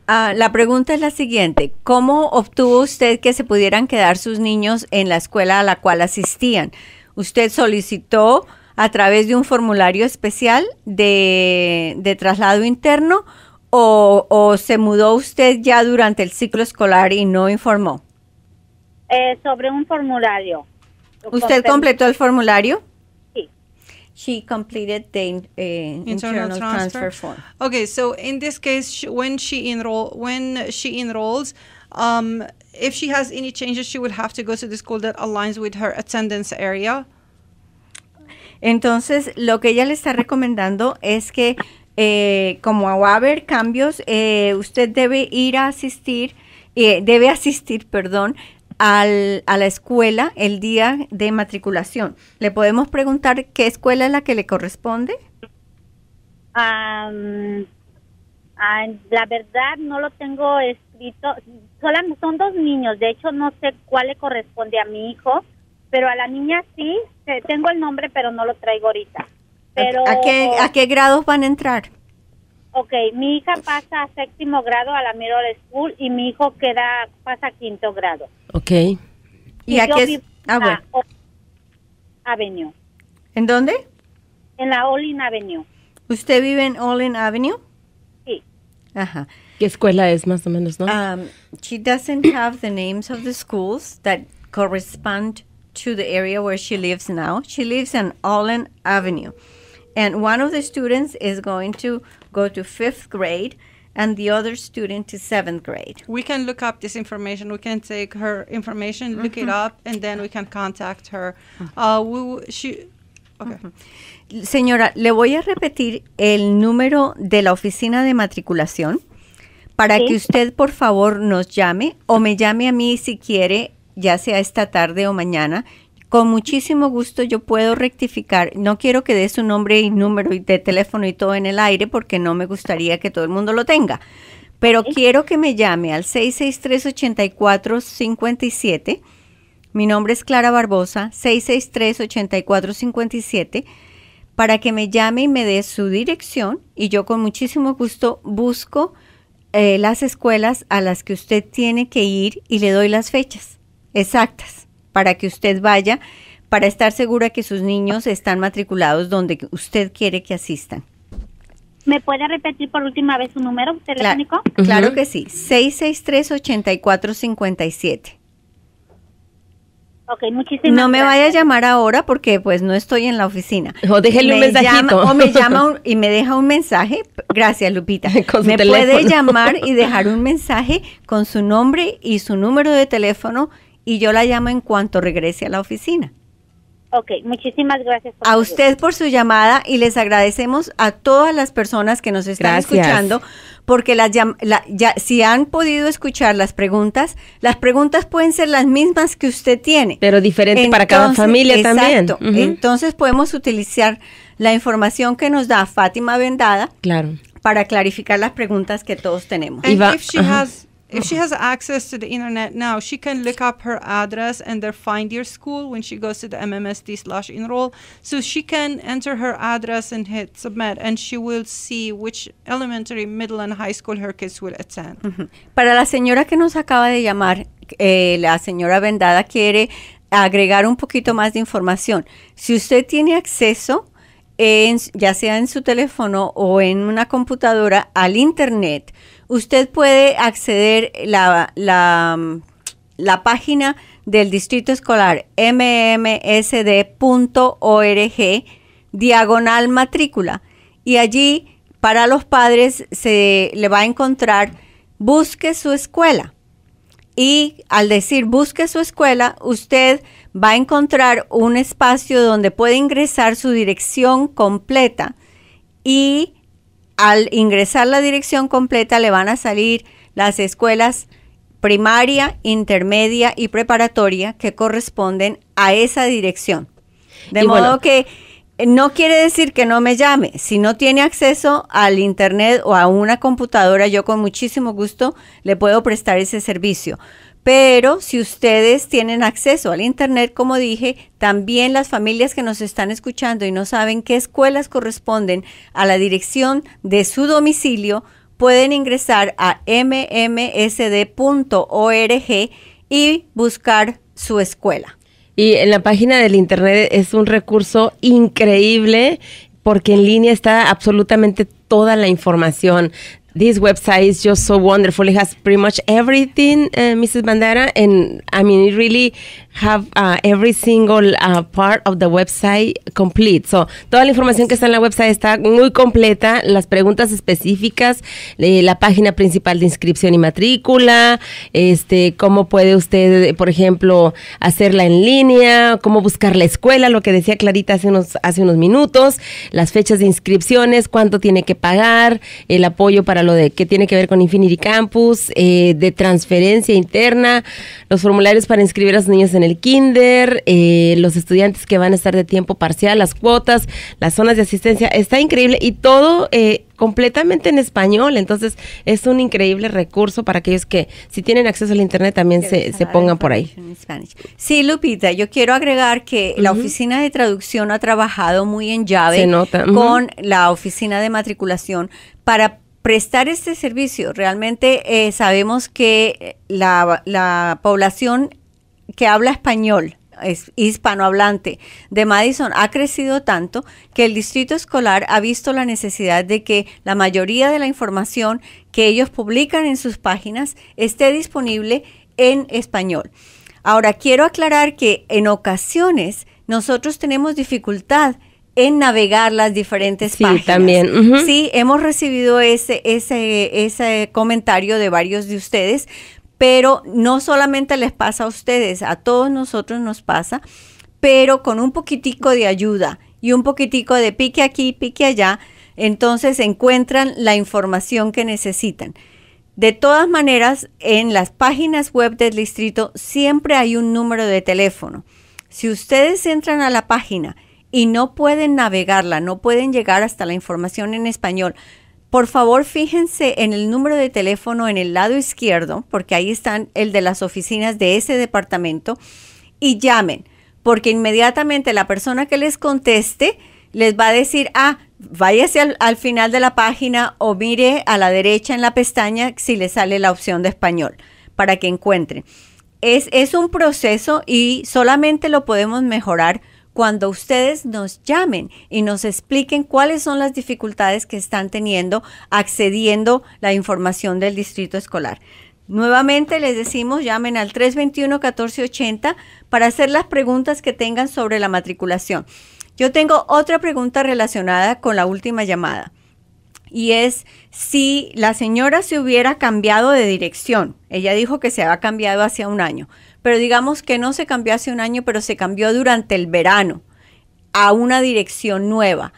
Ah, la pregunta es la siguiente. ¿Cómo obtuvo usted que se pudieran quedar sus niños en la escuela a la cual asistían? ¿Usted solicitó a través de un formulario especial de, de traslado interno o, o, se mudó usted ya durante el ciclo escolar y no informó? Eh, sobre un formulario. ¿Usted completó el formulario? she completed the eh, internal, transfer. form. Okay, so in this case, when she enroll when she enrolls, um, if she has any changes, she would have to go to the school that aligns with her attendance area. Entonces, lo que ella le está recomendando es que eh, como va a haber cambios, eh, usted debe ir a asistir, eh, debe asistir, perdón, al, a la escuela el día de matriculación. ¿Le podemos preguntar qué escuela es la que le corresponde? la verdad no lo tengo escrito. son dos niños, de hecho no sé cuál le corresponde a mi hijo, pero a la niña sí, tengo el nombre, pero no lo traigo ahorita. Pero, ¿A, qué, ¿A qué grados van a entrar? Ok, mi hija pasa a séptimo grado a la Middle School y mi hijo queda pasa quinto grado. Ok. ¿Y, aquí Ah, Avenue. ¿En dónde? En la Olin Avenue. ¿Usted vive en Olin Avenue? Sí. Ajá. ¿Qué escuela es más o menos, no? Um, she doesn't have the names of the schools that correspond to the area where she lives now. She lives on Olin Avenue. And one of the students is going to go to fifth grade and the other student to seventh grade. We can look up this information. We can take her information, look it mm-hmm. up, and then we can contact her. Uh, we, she, okay. Mm-hmm. Señora, le voy a repetir el número de la oficina de matriculación para que usted por favor nos llame o me llame a mí si quiere, ya sea esta tarde o mañana con muchísimo gusto yo puedo rectificar. No quiero que dé su nombre y número y de teléfono y todo en el aire porque no me gustaría que todo el mundo lo tenga. Pero quiero que me llame al 663-8457. Mi nombre es Clara Barbosa, 663-8457 para que me llame y me dé su dirección y yo con muchísimo gusto busco eh, las escuelas a las que usted tiene que ir y le doy las fechas exactas para que usted vaya, para estar segura que sus niños están matriculados donde usted quiere que asistan. ¿Me puede repetir por última vez su número telefónico? Claro, que sí, 663-8457. Ok, muchísimas No me vaya a llamar ahora porque pues no estoy en la oficina. O un mensajito. o me llama y me deja un mensaje. Gracias, Lupita. me puede llamar y dejar un mensaje con su nombre y su número de teléfono y yo la llamo en cuanto regrese a la oficina. Ok, muchísimas gracias. a usted por su llamada y les agradecemos a todas las personas que nos están escuchando, porque las, la, ya, si han podido escuchar las preguntas, las preguntas pueden ser las mismas que usted tiene. Pero diferente para cada familia también. Entonces podemos utilizar la información que nos da Fátima Vendada claro. para clarificar las preguntas que todos tenemos. If she has access to the internet now, she can look up her address and their Find Your School when she goes to the MMSD slash enroll. So she can enter her address and hit submit, and she will see which elementary, middle, and high school her kids will attend. Para la señora que nos acaba de llamar, eh, la señora Vendada quiere agregar un poquito más de información. Si usted tiene acceso, en, ya sea en su teléfono o en una computadora, al internet, Usted puede acceder la, la, la página del Distrito Escolar mmsd.org diagonal matrícula y allí para los padres se le va a encontrar busque su escuela y al decir busque su escuela, usted va a encontrar un espacio donde puede ingresar su dirección completa y al ingresar la dirección completa le van a salir las escuelas primaria, intermedia y preparatoria que corresponden a esa dirección. De modo que eh, no quiere decir que no me llame. Si no tiene acceso al internet o a una computadora, yo con muchísimo gusto le puedo prestar ese servicio. Pero si ustedes tienen acceso al Internet, como dije, también las familias que nos están escuchando y no saben qué escuelas corresponden a la dirección de su domicilio, pueden ingresar a mmsd.org y buscar su escuela. Y en la página del Internet es un recurso increíble porque en línea está absolutamente toda la información this website is just so wonderful. It has pretty much everything, uh, Mrs. Bandera, and I mean, really have uh, every single uh, part of the website complete. So, toda la información que está en la website está muy completa, las preguntas específicas, eh, la página principal de inscripción y matrícula, este, cómo puede usted, por ejemplo, hacerla en línea, cómo buscar la escuela, lo que decía Clarita hace unos hace unos minutos, las fechas de inscripciones, cuánto tiene que pagar, el apoyo para lo de que tiene que ver con Infinity Campus, eh, de transferencia interna, los formularios para inscribir a los niños en el kinder, eh, los estudiantes que van a estar de tiempo parcial, las cuotas, las zonas de asistencia. Está increíble y todo eh, completamente en español. Entonces es un increíble recurso para aquellos que si tienen acceso al Internet también se, se, pongan por ahí. Sí, Lupita, yo quiero agregar que la oficina de traducción ha trabajado muy en llave con la oficina de matriculación para prestar este servicio, realmente eh, sabemos que eh, la, población que habla español, es hispanohablante de Madison ha crecido tanto que el distrito escolar ha visto la necesidad de que la mayoría de la información que ellos publican en sus páginas esté disponible en español. Ahora, quiero aclarar que en ocasiones nosotros tenemos dificultad en navegar las diferentes sí, páginas. También. Sí, hemos recibido ese, ese, ese comentario de varios de ustedes, pero no solamente les pasa a ustedes, a todos nosotros nos pasa, pero con un poquitico de ayuda y un poquitico de pique aquí, pique allá, entonces encuentran la información que necesitan. De todas maneras, en las páginas web del distrito siempre hay un número de teléfono. Si ustedes entran a la página y no pueden navegarla, no pueden llegar hasta la información en español, por favor fíjense en el número de teléfono en el lado izquierdo, porque ahí están el de las oficinas de ese departamento, y llamen, porque inmediatamente la persona que les conteste les va a decir, ah, váyase al, al final de la página o mire a la derecha en la pestaña si le sale la opción de español, para que encuentren. Es, es un proceso y solamente lo podemos mejorar cuando ustedes nos llamen y nos expliquen cuáles son las dificultades que están teniendo accediendo la información del distrito escolar. Nuevamente les decimos, llamen al 321-1480 para hacer las preguntas que tengan sobre la matriculación. Yo tengo otra pregunta relacionada con la última llamada y es si la señora se hubiera cambiado de dirección. Ella dijo que se había cambiado hacia un año pero digamos que no se cambió hace un año, pero se cambió durante el verano a una dirección nueva.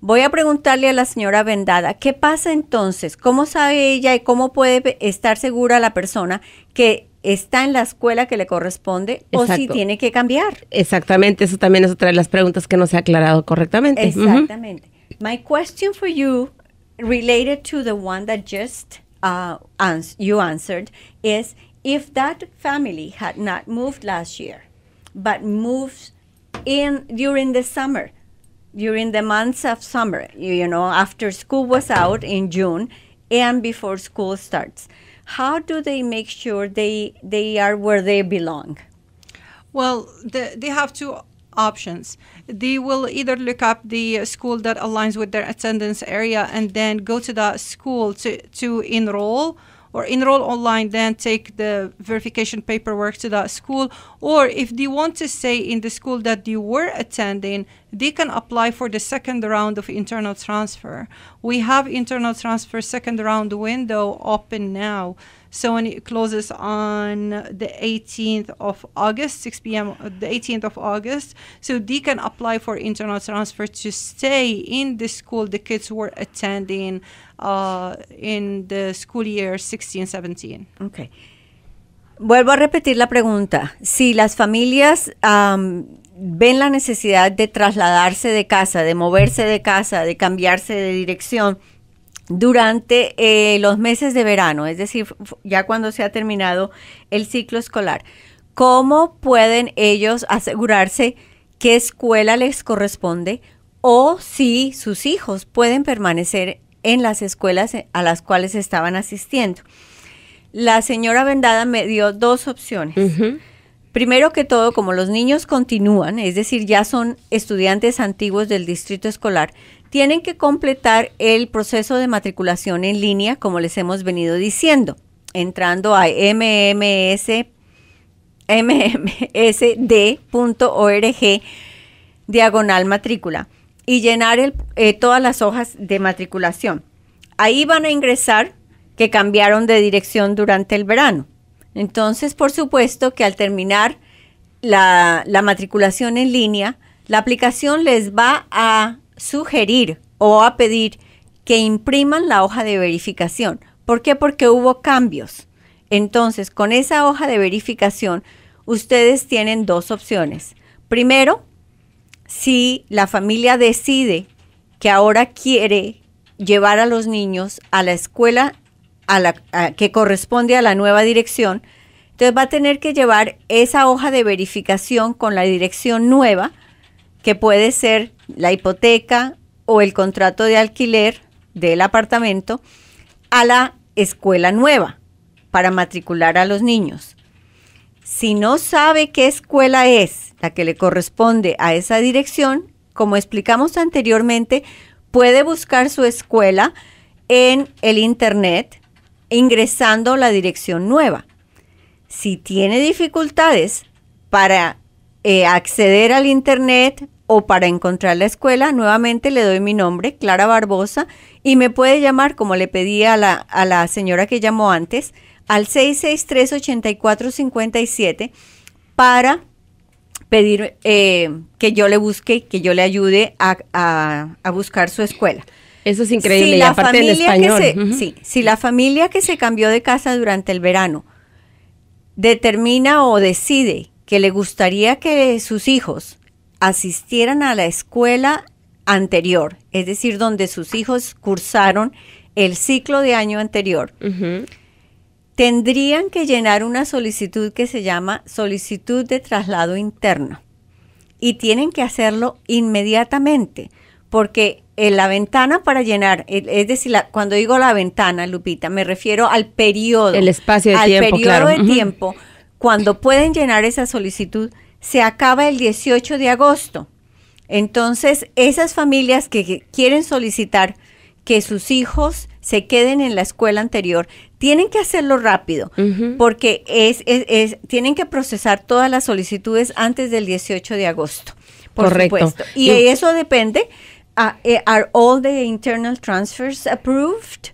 Voy a preguntarle a la señora Vendada, ¿qué pasa entonces? ¿Cómo sabe ella y cómo puede estar segura la persona que está en la escuela que le corresponde o si tiene que cambiar? Exactamente, eso también es otra de las preguntas que no se ha aclarado correctamente. Exactamente. My question for you related to the one that just uh, you answered is if that family had not moved last year, but moved in during the summer, during the months of summer, you, you know, after school was out in June and before school starts, how do they make sure they they are where they belong? Well, the, they have two options. They will either look up the school that aligns with their attendance area and then go to that school to, to enroll or enroll online, then take the verification paperwork to that school. Or if they want to stay in the school that you were attending, they can apply for the second round of internal transfer. We have internal transfer second round window open now. So when it closes on the 18th of August, 6 p.m., uh, the 18th of August, so they can apply for internal transfer to stay in the school the kids were attending en uh, el the school year 16-17. Okay. Vuelvo a repetir la pregunta. Si las familias um, ven la necesidad de trasladarse de casa, de moverse de casa, de cambiarse de dirección durante eh, los meses de verano, es decir, ya cuando se ha terminado el ciclo escolar, ¿cómo pueden ellos asegurarse qué escuela les corresponde o si sus hijos pueden permanecer en las escuelas eh, a las cuales estaban asistiendo. La señora vendada me dio dos opciones. Primero que todo, como los niños continúan, es decir, ya son estudiantes antiguos del distrito escolar, tienen que completar el proceso de matriculación en línea, como les hemos venido diciendo, entrando a mms, mmsd.org diagonal matrícula y llenar el, eh, todas las hojas de matriculación. Ahí van a ingresar que cambiaron de dirección durante el verano. Entonces, por supuesto que al terminar la, la matriculación en línea, la aplicación les va a sugerir o a pedir que impriman la hoja de verificación. ¿Por qué? Porque hubo cambios. Entonces, con esa hoja de verificación, ustedes tienen dos opciones. Primero, si la familia decide que ahora quiere llevar a los niños a la escuela a la, que corresponde a la nueva dirección, entonces va a tener que llevar esa hoja de verificación con la dirección nueva, que puede ser la hipoteca o el contrato de alquiler del apartamento, a la escuela nueva para matricular a los niños. Si no sabe qué escuela es la que le corresponde a esa dirección, como explicamos anteriormente, puede buscar su escuela en el Internet ingresando la dirección nueva. Si tiene dificultades para eh, acceder al Internet o para encontrar la escuela, nuevamente le doy mi nombre, Clara Barbosa, y me puede llamar, como le pedí a la, a la señora que llamó antes, al 663-8457 para pedir eh, que yo le busque, que yo le ayude a, a, buscar su escuela. Eso es increíble, si sí, si la familia que se cambió de casa durante el verano determina o decide que le gustaría que sus hijos asistieran a la escuela anterior, es decir, donde sus hijos cursaron el ciclo de año anterior tendrían que llenar una solicitud que se llama solicitud de traslado interno. Y tienen que hacerlo inmediatamente, porque en eh, la ventana para llenar, eh, es decir, cuando digo la ventana, Lupita, me refiero al periodo. El espacio de al tiempo. de tiempo, cuando pueden llenar esa solicitud, se acaba el 18 de agosto. Entonces, esas familias que quieren solicitar que sus hijos se queden en la escuela anterior, tienen que hacerlo rápido porque es, es, tienen que procesar todas las solicitudes antes del 18 de agosto. Por Correcto. Y, eso depende. Uh, ¿Are all the internal transfers approved?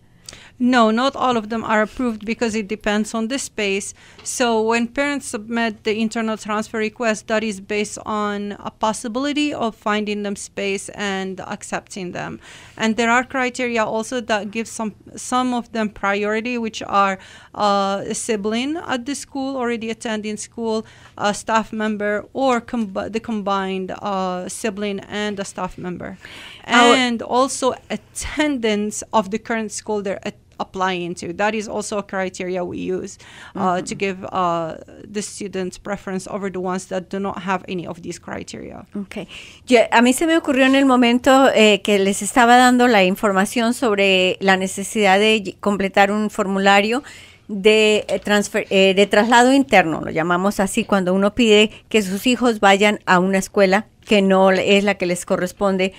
No, not all of them are approved because it depends on the space. So when parents submit the internal transfer request, that is based on a possibility of finding them space and accepting them. And there are criteria also that give some some of them priority, which are uh, a sibling at the school already attending school, a staff member, or com the combined uh, sibling and a staff member, and Our also attendance of the current school. They're apply into. That is also a criteria we use uh, mm-hmm. to give uh, the students preference over the ones that do not have any of these criteria. Okay. a mí se me ocurrió en el momento eh, que les estaba dando la información sobre la necesidad de completar un formulario de, eh, eh, de traslado interno, lo llamamos así, cuando uno pide que sus hijos vayan a una escuela que no es la que les corresponde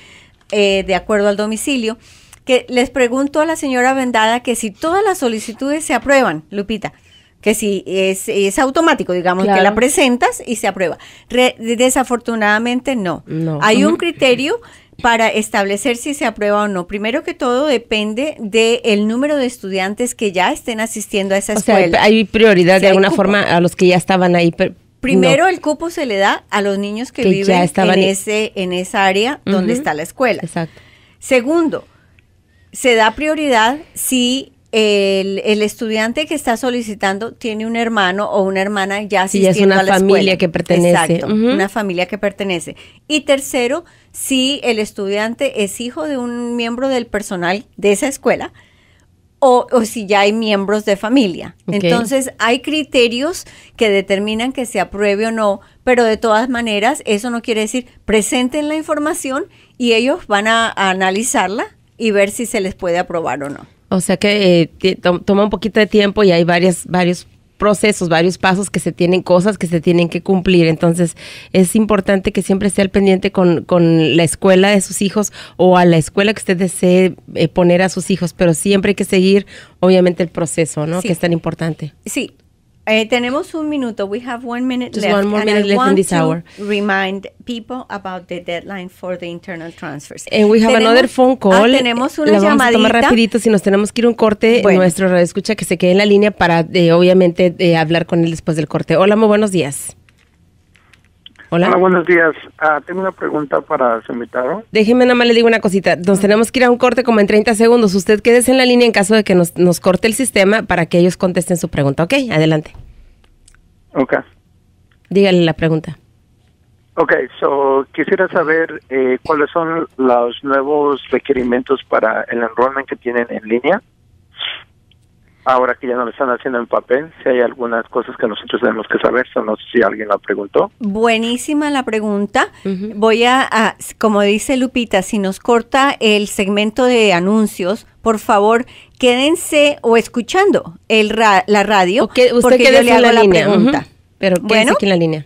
de acuerdo al domicilio que les pregunto a la señora Vendada que si todas las solicitudes se aprueban, Lupita, que si es, es automático, digamos, que la presentas y se aprueba. desafortunadamente no. no. Hay un criterio para establecer si se aprueba o no. Primero que todo depende del el número de estudiantes que ya estén asistiendo a esa escuela. hay prioridad de alguna forma a los que ya estaban ahí. Pero Primero el cupo se le da a los niños que, viven estaban en, ese, en esa área donde está la escuela. Exacto. Segundo, se da prioridad si el, estudiante que está solicitando tiene un hermano o una hermana ya asistiendo si es una familia que pertenece. Exacto, una familia que pertenece. Y tercero, si el estudiante es hijo de un miembro del personal de esa escuela o, o si ya hay miembros de familia. Entonces, hay criterios que determinan que se apruebe o no, pero de todas maneras, eso no quiere decir presenten la información y ellos van a analizarla y ver si se les puede aprobar o no. O sea que eh, toma un poquito de tiempo y hay varias, varios procesos, varios pasos que se tienen, cosas que se tienen que cumplir. Entonces, es importante que siempre esté al pendiente con, con la escuela de sus hijos o a la escuela que usted desee eh, poner a sus hijos, pero siempre hay que seguir, obviamente, el proceso, ¿no? Que es tan importante. Sí, eh, tenemos un minuto. We have one minute left. Remind people about the deadline for the internal transfers. And we have another phone ah, call. tenemos una vamos a tomar rapidito. Si nos tenemos que ir un corte, nuestro radio escucha que se quede en la línea para, eh, obviamente, eh, hablar con él después del corte. Hola, muy buenos días. Hola. buenos días. Ah, tengo una pregunta para su invitado. Déjeme nada más le digo una cosita. Nos tenemos que ir a un corte como en 30 segundos. Usted quédese en la línea en caso de que nos, corte el sistema para que ellos contesten su pregunta. Ok, adelante. Ok. Dígale la pregunta. Ok, so quisiera saber eh, cuáles son los nuevos requerimientos para el enrollment que tienen en línea ahora que ya no lo están haciendo en papel, si hay algunas cosas que nosotros tenemos que saber, no sé si alguien la preguntó. Buenísima la pregunta. Voy a, como dice Lupita, si nos corta el segmento de anuncios, por favor, quédense o escuchando el la radio, que usted porque yo le la, pregunta. Pero bueno, aquí en la línea.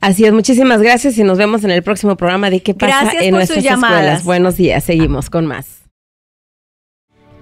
Así es, muchísimas gracias y nos vemos en el próximo programa de qué pasa en nuestras escuelas. Buenos días, seguimos con más.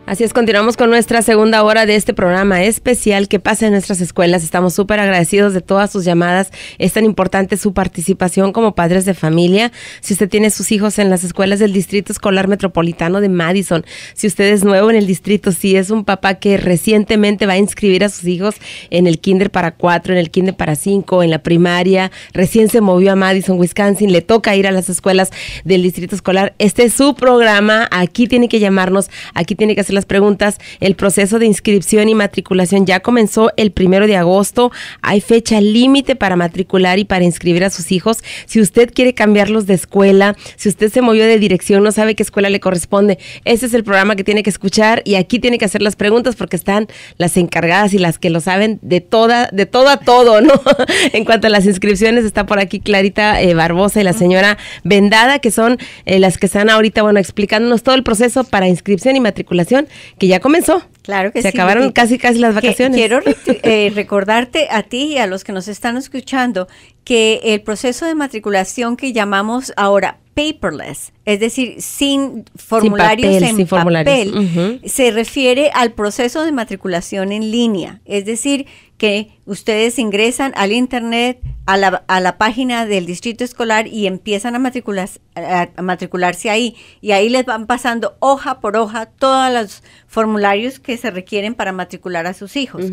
Así es, continuamos con nuestra segunda hora de este programa especial que pasa en nuestras escuelas. Estamos súper agradecidos de todas sus llamadas. Es tan importante su participación como padres de familia. Si usted tiene sus hijos en las escuelas del Distrito Escolar Metropolitano de Madison, si usted es nuevo en el distrito, si es un papá que recientemente va a inscribir a sus hijos en el kinder para cuatro, en el kinder para cinco, en la primaria, recién se movió a Madison, Wisconsin, le toca ir a las escuelas del Distrito Escolar. Este es su programa. Aquí tiene que llamarnos, aquí tiene que hacer las preguntas. El proceso de inscripción y matriculación ya comenzó el primero de agosto. Hay fecha límite para matricular y para inscribir a sus hijos. Si usted quiere cambiarlos de escuela, si usted se movió de dirección, no sabe qué escuela le corresponde, ese es el programa que tiene que escuchar y aquí tiene que hacer las preguntas porque están las encargadas y las que lo saben de toda, de todo a todo, ¿no? en cuanto a las inscripciones, está por aquí Clarita eh, Barbosa y la señora Vendada, que son eh, las que están ahorita, bueno, explicándonos todo el proceso para inscripción y matriculación que ya comenzó. Claro que Se sí. Se acabaron casi casi las vacaciones. quiero eh, recordarte a ti y a los que nos están escuchando que el proceso de matriculación que llamamos ahora paperless, es decir, sin formularios en papel, se refiere al proceso de matriculación en línea, es decir, que ustedes ingresan al internet, a la, a la página del distrito escolar y empiezan a, matricular, a, matricularse ahí. Y ahí les van pasando hoja por hoja todos los formularios que se requieren para matricular a sus hijos.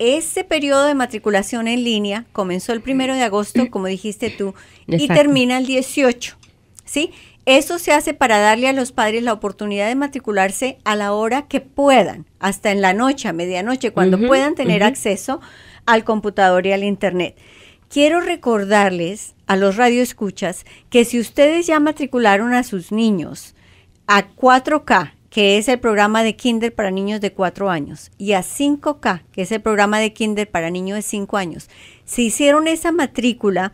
Ese periodo de matriculación en línea comenzó el primero de agosto, como dijiste tú, y termina el 18. ¿Sí? Eso se hace para darle a los padres la oportunidad de matricularse a la hora que puedan, hasta en la noche, a medianoche, cuando puedan tener acceso al computador y al Internet. Quiero recordarles a los radioescuchas que si ustedes ya matricularon a sus niños a 4K, que es el programa de kinder para niños de 4 años, y a 5K, que es el programa de kinder para niños de 5 años. se hicieron esa matrícula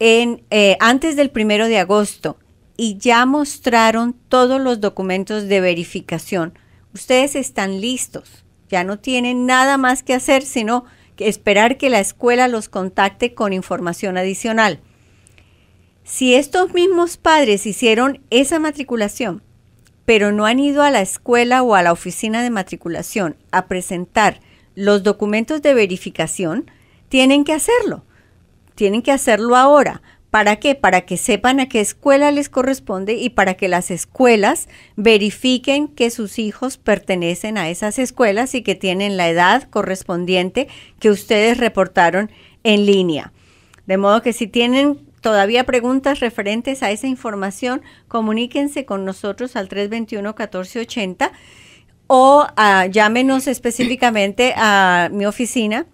en, eh, antes del primero de agosto y ya mostraron todos los documentos de verificación, ustedes están listos, ya no tienen nada más que hacer sino esperar que la escuela los contacte con información adicional. Si estos mismos padres hicieron esa matriculación, pero no han ido a la escuela o a la oficina de matriculación a presentar los documentos de verificación, tienen que hacerlo. Tienen que hacerlo ahora ¿Para qué? Para que sepan a qué escuela les corresponde y para que las escuelas verifiquen que sus hijos pertenecen a esas escuelas y que tienen la edad correspondiente que ustedes reportaron en línea. De modo que si tienen todavía preguntas referentes a esa información, comuníquense con nosotros al 321-1480 o ah, llámenos específicamente a mi oficina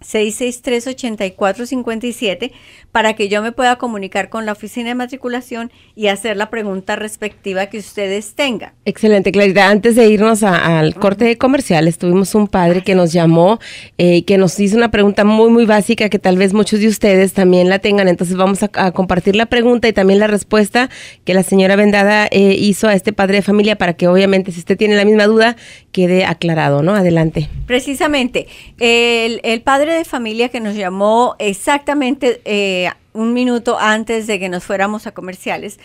663-8457 para que yo me pueda comunicar con la oficina de matriculación y hacer la pregunta respectiva que ustedes tengan. Excelente, Clarita. Antes de irnos al corte de comerciales, tuvimos un padre que nos llamó eh, y que nos hizo una pregunta muy, muy básica que tal vez muchos de ustedes también la tengan. Entonces vamos a, compartir la pregunta y también la respuesta que la señora Vendada eh, hizo a este padre de familia para que obviamente si usted tiene la misma duda quede aclarado, ¿no? Adelante. Precisamente, el, padre de familia que nos llamó exactamente... Eh, un minuto antes de que nos fuéramos a comerciales,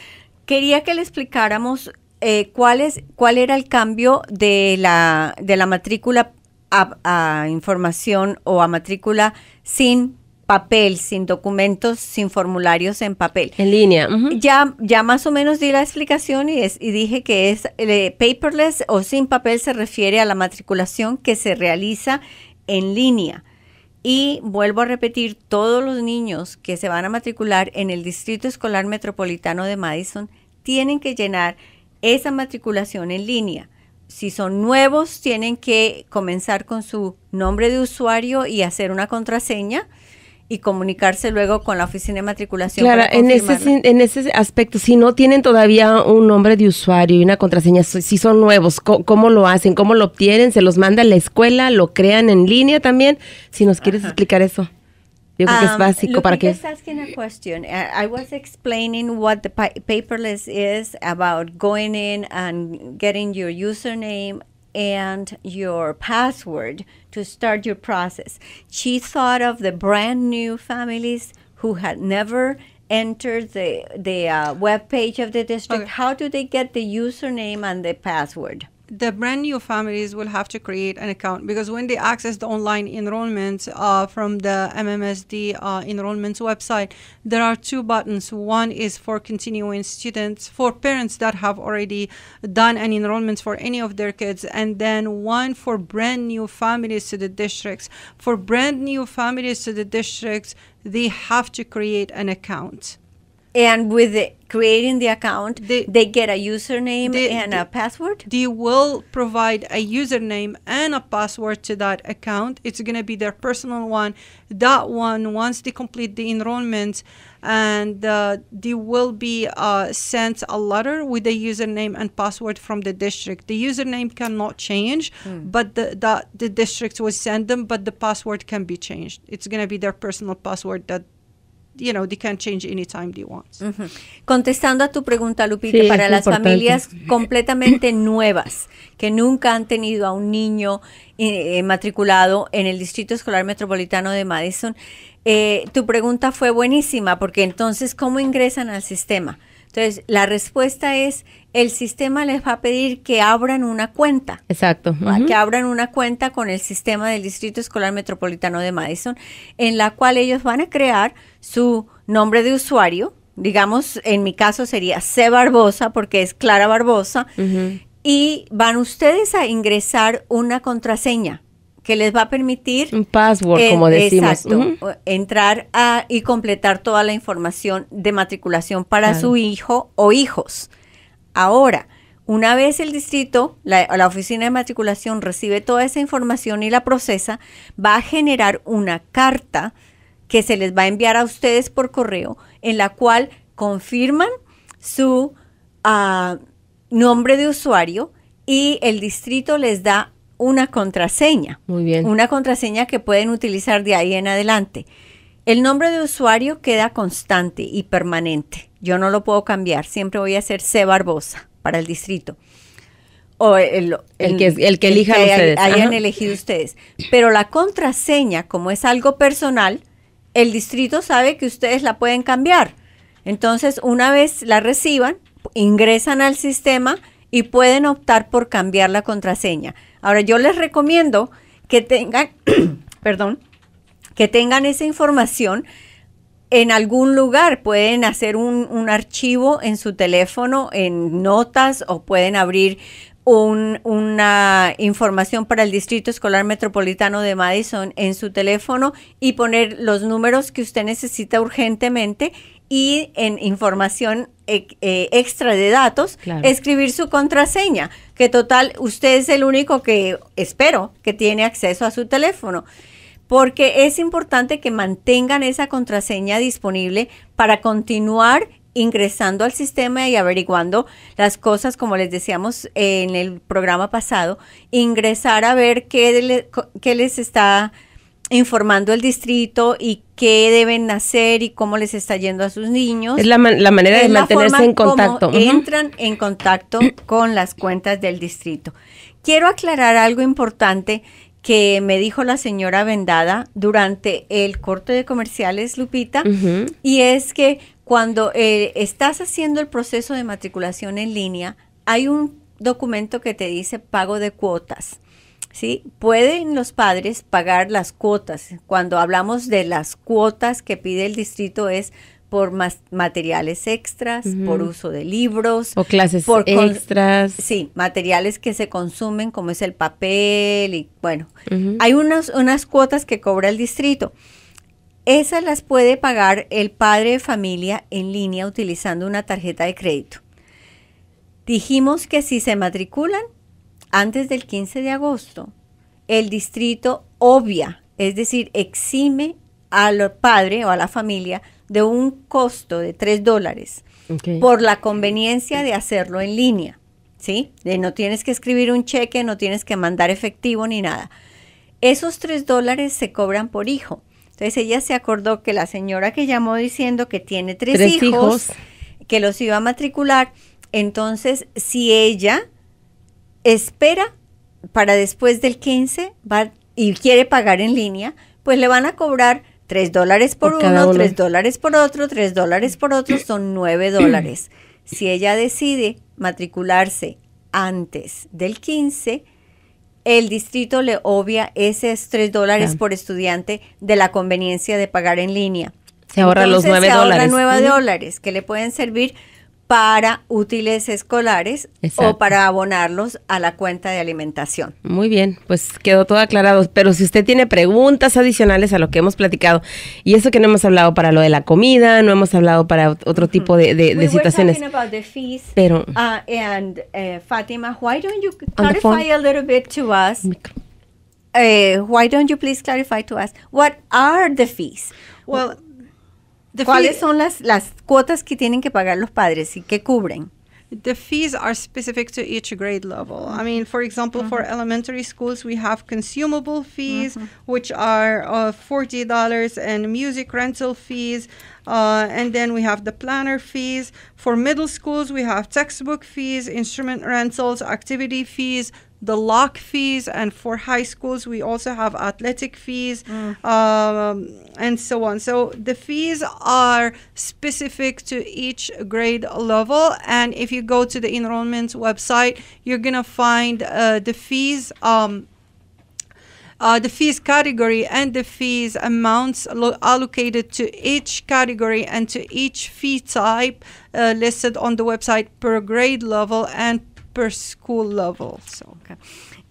quería que le explicáramos eh, cuál, es, cuál era el cambio de la, de la matrícula a, información o a matrícula sin papel, sin documentos, sin formularios en papel. En línea. ya, ya más o menos di la explicación y, es, y dije que es eh, paperless o sin papel se refiere a la matriculación que se realiza en línea. Y vuelvo a repetir, todos los niños que se van a matricular en el Distrito Escolar Metropolitano de Madison tienen que llenar esa matriculación en línea. Si son nuevos, tienen que comenzar con su nombre de usuario y hacer una contraseña y comunicarse luego con la oficina de matriculación. Claro, en ese, en ese aspecto, si no tienen todavía un nombre de usuario y una contraseña, si son nuevos, ¿cómo, lo hacen? ¿Cómo lo obtienen? ¿Se los manda a la escuela? ¿Lo crean en línea también? Si nos quieres explicar eso. Yo creo que es um, básico para que. Uh, explaining what the paperless is about going and getting your username and your password to start your process. She thought of the brand new families who had never entered the the uh, web page of the district. Okay. How do they get the username and the password? the brand new families will have to create an account because when they access the online enrollment uh, from the MMSD uh, enrollment website, there are two buttons. One is for continuing students, for parents that have already done an enrollment for any of their kids, and then one for brand new families to the districts. For brand new families to the districts, they have to create an account and with creating the account, the, they get a username the, and a password. They will provide a username and a password to that account. It's going to be their personal one. That one, once they complete the enrollment, and uh, they will be uh, sent a letter with the username and password from the district. The username cannot change, mm. but the, the the district will send them, but the password can be changed. It's going to be their personal password that you know, they can change they want. Contestando a tu pregunta, Lupita, para las familias completamente nuevas que nunca han tenido a un niño eh, eh, matriculado en el Distrito Escolar Metropolitano de Madison, eh, tu pregunta fue buenísima, porque entonces, ¿cómo ingresan al sistema? Entonces, la respuesta es el sistema les va a pedir que abran una cuenta. Exacto. Que abran una cuenta con el sistema del Distrito Escolar Metropolitano de Madison, en la cual ellos van a crear su nombre de usuario. Digamos, en mi caso sería C. Barbosa, porque es Clara Barbosa. Y van ustedes a ingresar una contraseña que les va a permitir un password como decimos entrar a, y completar toda la información de matriculación para su hijo o hijos Ahora, una vez el distrito, la, oficina de matriculación recibe toda esa información y la procesa, va a generar una carta que se les va a enviar a ustedes por correo en la cual confirman su ah, nombre de usuario y el distrito les da una contraseña. Muy bien. Una contraseña que pueden utilizar de ahí en adelante. El nombre de usuario queda constante y permanente yo no lo puedo cambiar, siempre voy a ser C. Barbosa para el distrito. O el, el, que, el que hayan elegido ustedes. Pero la contraseña, como es algo personal, el distrito sabe que ustedes la pueden cambiar. Entonces, una vez la reciban, ingresan al sistema y pueden optar por cambiar la contraseña. Ahora, yo les recomiendo que tengan, perdón, que tengan esa información en algún lugar, pueden hacer un, un archivo en su teléfono, en notas o pueden abrir un, una información para el Distrito Escolar Metropolitano de Madison en su teléfono y poner los números que usted necesita urgentemente y en información eh, extra de datos, escribir su contraseña, que total, usted es el único que espero que tiene acceso a su teléfono porque es importante que mantengan esa contraseña disponible para continuar ingresando al sistema y averiguando las cosas, como les decíamos en el programa pasado, ingresar a ver qué, les está informando el distrito y qué deben hacer y cómo les está yendo a sus niños. Es la, manera de mantenerse en contacto. Entran en contacto con las cuentas del distrito. Quiero aclarar algo importante que me dijo la señora Vendada durante el corte de comerciales, Lupita, y es que cuando eh, estás haciendo el proceso de matriculación en línea, hay un documento que te dice pago de cuotas. ¿Sí? Pueden los padres pagar las cuotas. Cuando hablamos de las cuotas que pide el distrito es por materiales extras, por uso de libros. O clases por extras. Sí, materiales que se consumen como es el papel y bueno, hay unas, unas cuotas que cobra el distrito. Esas las puede pagar el padre de familia en línea utilizando una tarjeta de crédito. Dijimos que si se matriculan antes del 15 de agosto, el distrito obvia, es decir, exime al padre o a la familia de un costo de 3 dólares por la conveniencia de hacerlo en línea, ¿sí? De no tienes que escribir un cheque, no tienes que mandar efectivo ni nada. Esos 3 dólares se cobran por hijo. Entonces ella se acordó que la señora que llamó diciendo que tiene tres, hijos, que los iba a matricular, entonces si ella espera para después del 15 va, y quiere pagar en línea, pues le van a cobrar tres dólares por, uno, 3 dólares por otro, tres dólares por otro, son nueve dólares. si ella decide matricularse antes del 15, el distrito le obvia esos tres dólares por estudiante de la conveniencia de pagar en línea. Se ahorra los nueve dólares. Se ahorra dólares que le pueden servir para útiles escolares o para abonarlos a la cuenta de alimentación. Muy bien, pues quedó todo aclarado. Pero si usted tiene preguntas adicionales a lo que hemos platicado, y eso que no hemos hablado para lo de la comida, no hemos hablado para otro tipo de, situaciones. pero, Fátima uh, and qué uh, no why don't you clarify a little bit to us? Uh, why don't you please clarify to us what are the fees? Well, ¿Cuáles son las, las cuotas que tienen que pagar los padres y qué cubren? the fees are specific to each grade level. I mean, for example, for elementary schools, we have consumable fees, which are uh, $40, and music rental fees, Uh, and then we have the planner fees. For middle schools, we have textbook fees, instrument rentals, activity fees, the lock fees. And for high schools, we also have athletic fees mm. um, and so on. So the fees are specific to each grade level. And if you go to the enrollment website, you're going to find uh, the fees. Um, uh, the fees category and the fees amounts allocated to each category and to each fee type uh, listed on the website per grade level and per school level. So, okay.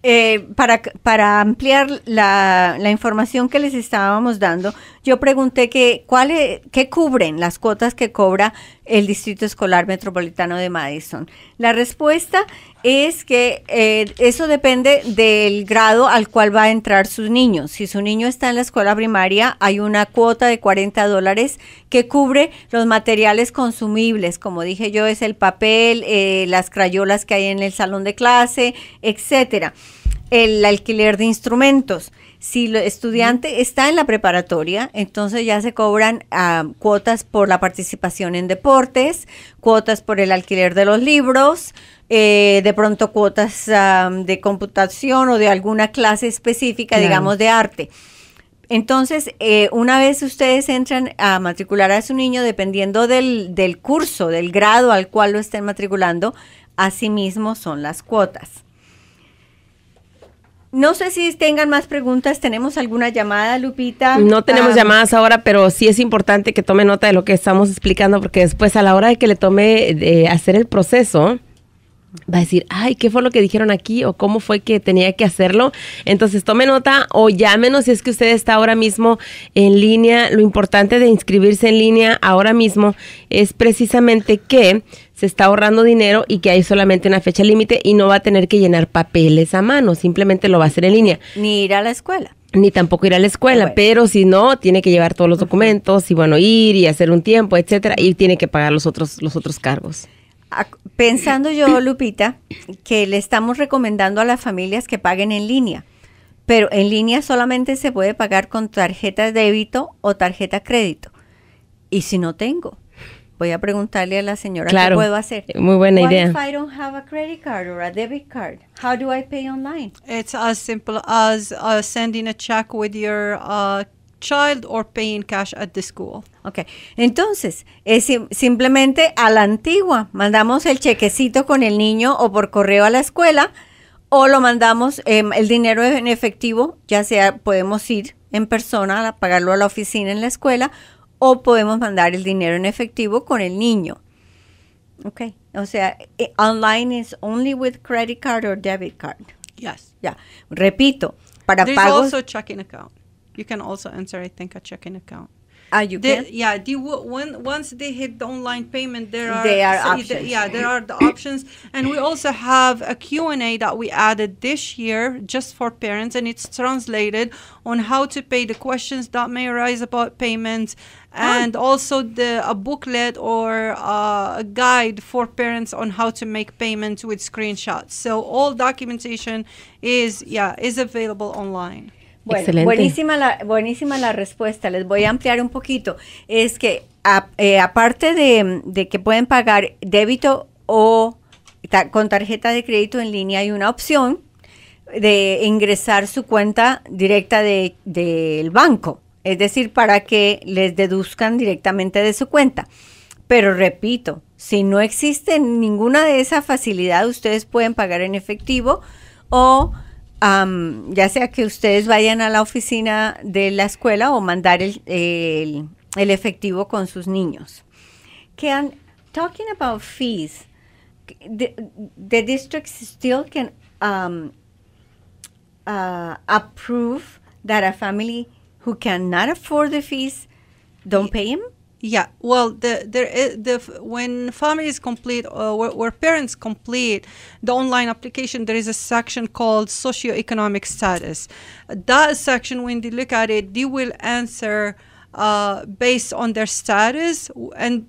Eh, para, para, ampliar la, la, información que les estábamos dando, yo pregunté que, ¿cuál es, qué cubren las cuotas que cobra el Distrito Escolar Metropolitano de Madison. La respuesta es que eh, eso depende del grado al cual va a entrar sus niños. Si su niño está en la escuela primaria, hay una cuota de 40 dólares que cubre los materiales consumibles, como dije yo, es el papel, eh, las crayolas que hay en el salón de clase, etcétera, el alquiler de instrumentos. Si el estudiante está en la preparatoria, entonces ya se cobran ah, cuotas por la participación en deportes, cuotas por el alquiler de los libros, eh, de pronto cuotas ah, de computación o de alguna clase específica, digamos, de arte. Entonces, eh, una vez ustedes entran a matricular a su niño, dependiendo del, del curso, del grado al cual lo estén matriculando, asimismo son las cuotas. No sé si tengan más preguntas. ¿Tenemos alguna llamada, Lupita? No tenemos ah, llamadas ahora, pero sí es importante que tome nota de lo que estamos explicando, porque después a la hora de que le tome hacer el proceso, va a decir, ay, ¿qué fue lo que dijeron aquí? ¿O cómo fue que tenía que hacerlo? Entonces tome nota o llámenos si es que usted está ahora mismo en línea. Lo importante de inscribirse en línea ahora mismo es precisamente que está ahorrando dinero y que hay solamente una fecha límite y no va a tener que llenar papeles a mano, simplemente lo va a hacer en línea. Ni ir a la escuela ni tampoco ir a la escuela, pero si no, tiene que llevar todos los documentos y bueno, ir y hacer un tiempo, etcétera, y tiene que pagar los otros, los otros cargos. Pensando yo, Lupita, que le estamos recomendando a las familias que paguen en línea, pero en línea solamente se puede pagar con tarjeta de débito o tarjeta crédito. ¿Y si no tengo? voy a preguntarle a la señora qué puedo hacer. Muy buena idea. If I don't have a credit card or a debit card, how do I pay online? It's as simple as uh, sending a check with your uh, child or paying cash at the school. Ok, entonces, es simplemente a la antigua, mandamos el chequecito con el niño o por correo a la escuela o lo mandamos, em, el dinero en efectivo, ya sea podemos ir en persona a pagarlo a la oficina en la escuela o podemos mandar el dinero en efectivo con el niño. Ok, o sea, eh, online is only with credit card or debit card. Yes. Yeah. Repito, para pagos. There's also checking account. You can also answer I think, a checking account. Ah, you can. Yeah, once they hit the online payment, there are, they are yeah, there are the options, and we also have a QA that we added this year just for parents, and it's translated on how to pay the questions that may arise about payments and also the, a booklet or uh, a guide for parents on how to make payments with screenshots. So all documentation is yeah is available online. Excelente. buenísima la, buenísima la respuesta. Les voy a ampliar un poquito. Es que eh, aparte de, de que pueden pagar débito o con tarjeta de crédito en línea, hay una opción de ingresar su cuenta directa del de, del banco es decir, para que les deduzcan directamente de su cuenta. Pero repito, si no existe ninguna de esas facilidades, ustedes pueden pagar en efectivo o ya sea que ustedes vayan a la oficina de la escuela o mandar el, el, efectivo con sus niños. Que talking about fees, the, district still can um, uh, approve that a family who cannot afford the fees don't pay him? Yeah, well, the, the, the, when families complete or uh, where, where, parents complete the online application, there is a section called socioeconomic status. That section, when they look at it, they will answer uh, based on their status, and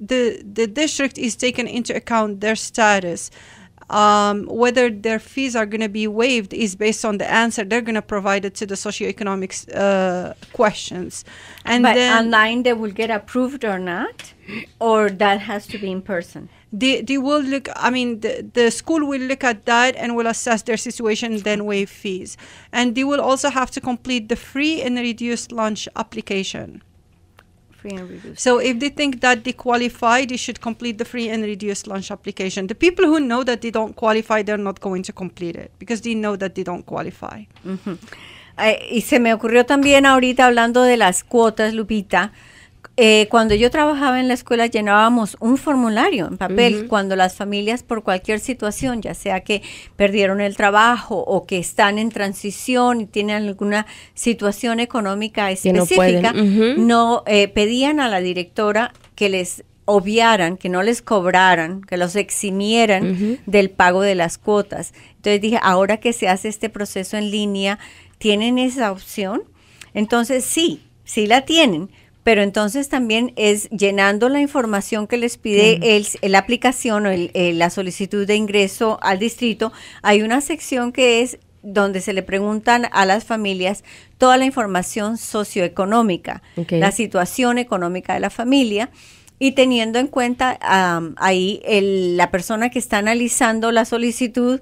the the district is taken into account their status um, whether their fees are going to be waived is based on the answer they're going to provide it to the socioeconomic uh, questions. And but then online they will get approved or not, or that has to be in person. They, they will look, I mean, the, the school will look at that and will assess their situation, then waive fees. And they will also have to complete the free and reduced lunch application free and reduced. So if they think that they qualify, they should complete the free and reduced lunch application. The people who know that they don't qualify, they're not going to complete it because they know that they don't qualify. Mm -hmm. eh, y se me ocurrió también ahorita hablando de las cuotas, Lupita. Eh, cuando yo trabajaba en la escuela llenábamos un formulario en papel cuando las familias por cualquier situación, ya sea que perdieron el trabajo o que están en transición y tienen alguna situación económica específica, no, eh, pedían a la directora que les obviaran, que no les cobraran, que los eximieran del pago de las cuotas. Entonces dije, ahora que se hace este proceso en línea, ¿tienen esa opción? Entonces sí, sí la tienen pero entonces también es llenando la información que les pide el, la aplicación o el, la solicitud de ingreso al distrito, hay una sección que es donde se le preguntan a las familias toda la información socioeconómica, la situación económica de la familia y teniendo en cuenta ahí la persona que está analizando la solicitud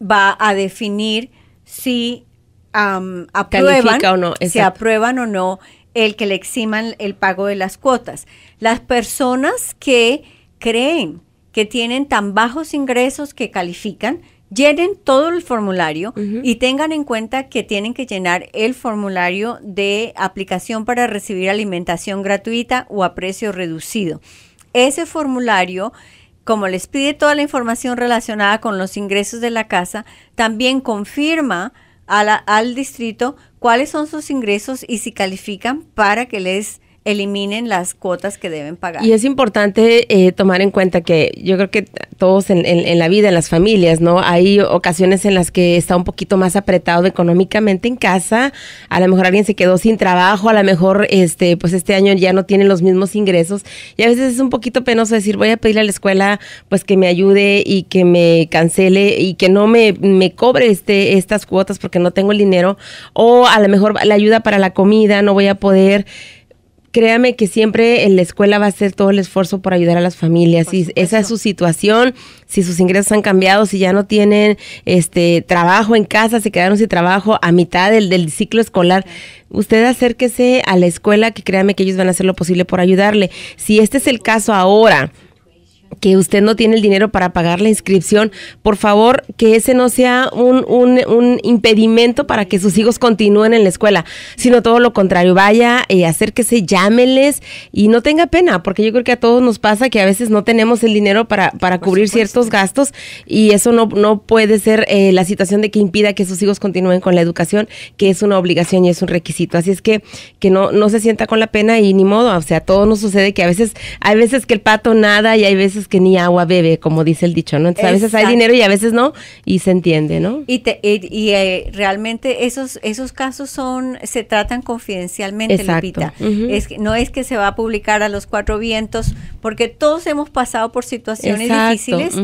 va a definir si aprueban, o no, si aprueban o no el que le eximan el pago de las cuotas. Las personas que creen que tienen tan bajos ingresos que califican, llenen todo el formulario y tengan en cuenta que tienen que llenar el formulario de aplicación para recibir alimentación gratuita o a precio reducido. Ese formulario, como les pide toda la información relacionada con los ingresos de la casa, también confirma al distrito cuáles son sus ingresos y si califican para que les eliminen las cuotas que deben pagar. Y es importante eh, tomar en cuenta que yo creo que todos en, la vida, en las familias, ¿no? Hay ocasiones en las que está un poquito más apretado económicamente en casa, a lo mejor alguien se quedó sin trabajo, a lo mejor este, pues este año ya no tiene los mismos ingresos y a veces es un poquito penoso decir voy a pedirle a la escuela pues que me ayude y que me cancele y que no me, me cobre este, estas cuotas porque no tengo el dinero o a lo mejor la ayuda para la comida no voy a poder créame que siempre en la escuela va a hacer todo el esfuerzo por ayudar a las familias. si esa es su situación, si sus ingresos han cambiado, si ya no tienen este trabajo en casa, se quedaron sin trabajo a mitad del, del ciclo escolar. Usted acérquese a la escuela, que créame que ellos van a hacer lo posible por ayudarle. Si este es el caso ahora, que usted no tiene el dinero para pagar la inscripción, por favor, que ese no sea un, un, impedimento para que sus hijos continúen en la escuela, sino todo lo contrario, vaya, que eh, acérquese, llamenles y no tenga pena, porque yo creo que a todos nos pasa que a veces no tenemos el dinero para, para cubrir ciertos gastos y eso no, no puede ser eh, la situación de que impida que sus hijos continúen con la educación, que es una obligación y es un requisito. Así es que, que no, no se sienta con la pena y ni modo, o sea, todo nos sucede que a veces, hay veces que el pato nada y hay veces que ni agua bebe, como dice el dicho, ¿no? Entonces, a veces hay dinero y a veces no, y se entiende, ¿no? Y, y, eh, realmente esos, esos casos son, se tratan confidencialmente, la Lupita. es que, no es que se va a publicar a los cuatro vientos, porque todos hemos pasado por situaciones difíciles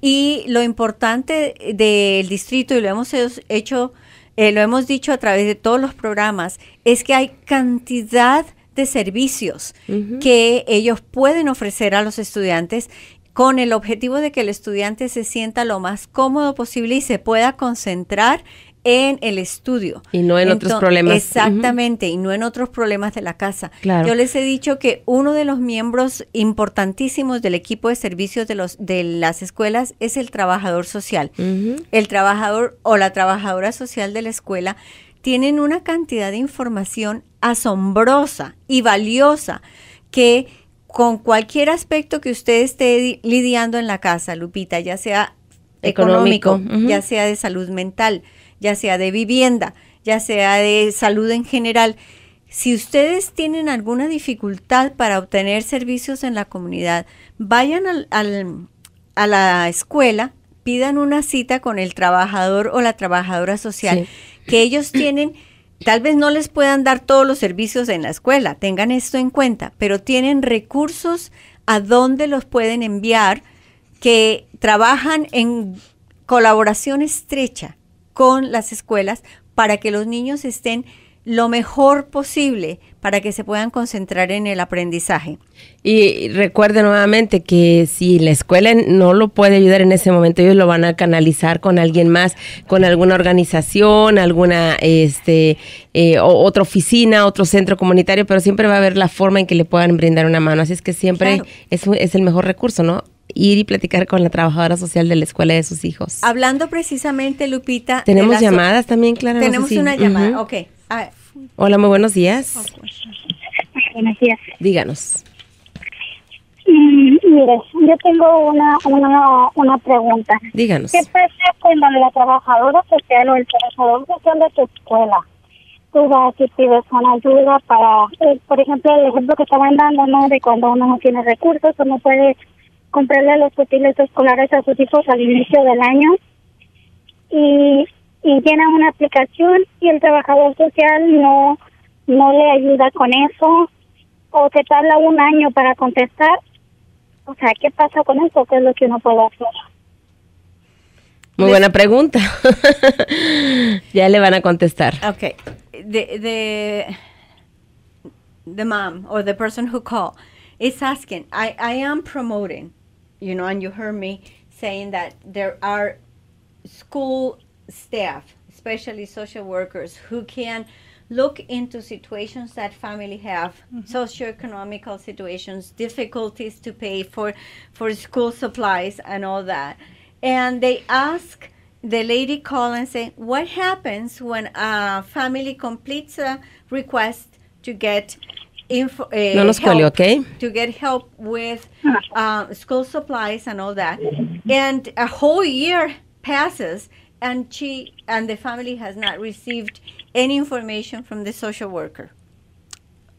y lo importante del distrito, y lo hemos hecho, eh, lo hemos dicho a través de todos los programas, es que hay cantidad de servicios que ellos pueden ofrecer a los estudiantes con el objetivo de que el estudiante se sienta lo más cómodo posible y se pueda concentrar en el estudio. Y no en otros problemas. Exactamente, y no en otros problemas de la casa. Yo les he dicho que uno de los miembros importantísimos del equipo de servicios de, los, de las escuelas es el trabajador social. El trabajador o la trabajadora social de la escuela tienen una cantidad de información asombrosa y valiosa que con cualquier aspecto que usted esté lidiando en la casa, Lupita, ya sea económico, ya sea de salud mental, ya sea de vivienda, ya sea de salud en general, si ustedes tienen alguna dificultad para obtener servicios en la comunidad, vayan al, a la escuela, pidan una cita con el trabajador o la trabajadora social que ellos tienen, tal vez no les puedan dar todos los servicios en la escuela, tengan esto en cuenta, pero tienen recursos a donde los pueden enviar que trabajan en colaboración estrecha con las escuelas para que los niños estén lo mejor posible para que se puedan concentrar en el aprendizaje. Y recuerde nuevamente que si la escuela no lo puede ayudar en ese momento, ellos lo van a canalizar con alguien más, con alguna organización, alguna este eh, otra oficina, otro centro comunitario, pero siempre va a haber la forma en que le puedan brindar una mano. Así es que siempre es, es el mejor recurso, ¿no? ir y platicar con la trabajadora social de la escuela de sus hijos. Hablando precisamente, Lupita. Tenemos llamadas también, Clara. Tenemos una llamada, ok. Ah. Hola, muy buenos días. Buenos días. Díganos. Mm, mire, yo tengo una, una, una pregunta. Díganos. ¿Qué pasa cuando la trabajadora social o el trabajador social de tu escuela tú vas y pides una ayuda para, eh, por ejemplo, el ejemplo que estaban dando, ¿no? De cuando uno no tiene recursos o no puede comprarle los útiles escolares a sus hijos al inicio del año. Y y llena una aplicación y el trabajador social no, no le ayuda con eso o te tarda un año para contestar. O sea, ¿qué pasa con eso? ¿Qué es lo que uno puede hacer? Muy buena pregunta. ya le van a contestar. okay de de the mom or the person who call is asking, I, I am promoting, you know, and you heard me saying that there are school staff, especially social workers, who can look into situations that family have, mm-hmm. socioeconomical situations, difficulties to pay for, for school supplies and all that. And they ask the lady call and say, what happens when a family completes a request to get info, uh, no nos help, okay? to get help with mm-hmm. uh, school supplies and all that, and a whole year passes and she and the family has not received any information from the social worker.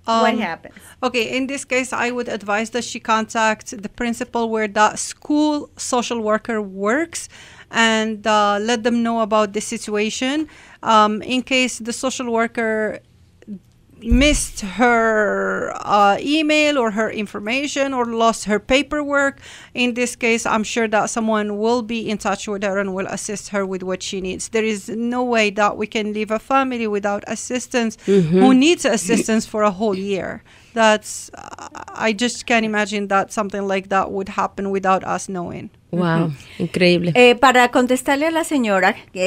Um, what happens? Okay, in this case, I would advise that she contact the principal where the school social worker works and uh, let them know about the situation. Um, in case the social worker missed her uh, email or her information or lost her paperwork, in this case, I'm sure that someone will be in touch with her and will assist her with what she needs. There is no way that we can leave a family without assistance mm-hmm. who needs assistance for a whole year. I just can't imagine that something like that would happen without us knowing. Wow, mm-hmm. increíble. Eh, para contestarle a la señora, que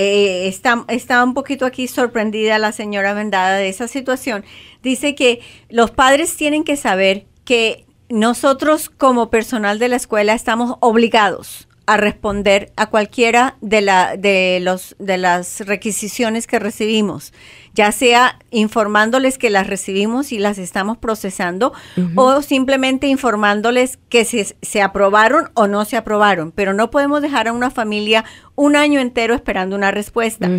eh, está, está, un poquito aquí sorprendida la señora Vendada de esa situación, dice que los padres tienen que saber que nosotros como personal de la escuela estamos obligados a responder a cualquiera de, la, de, los, de las requisiciones que recibimos, ya sea informándoles que las recibimos y las estamos procesando o simplemente informándoles que se, se aprobaron o no se aprobaron, pero no podemos dejar a una familia un año entero esperando una respuesta.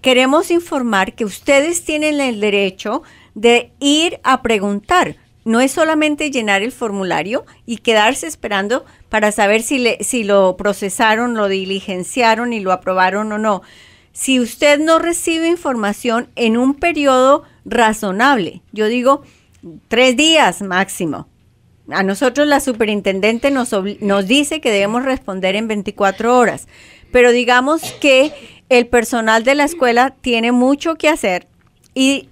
Queremos informar que ustedes tienen el derecho de ir a preguntar no es solamente llenar el formulario y quedarse esperando para saber si, le, si lo procesaron, lo diligenciaron y lo aprobaron o no. Si usted no recibe información en un periodo razonable, yo digo tres días máximo. A nosotros la superintendente nos, nos dice que debemos responder en 24 horas, pero digamos que el personal de la escuela tiene mucho que hacer y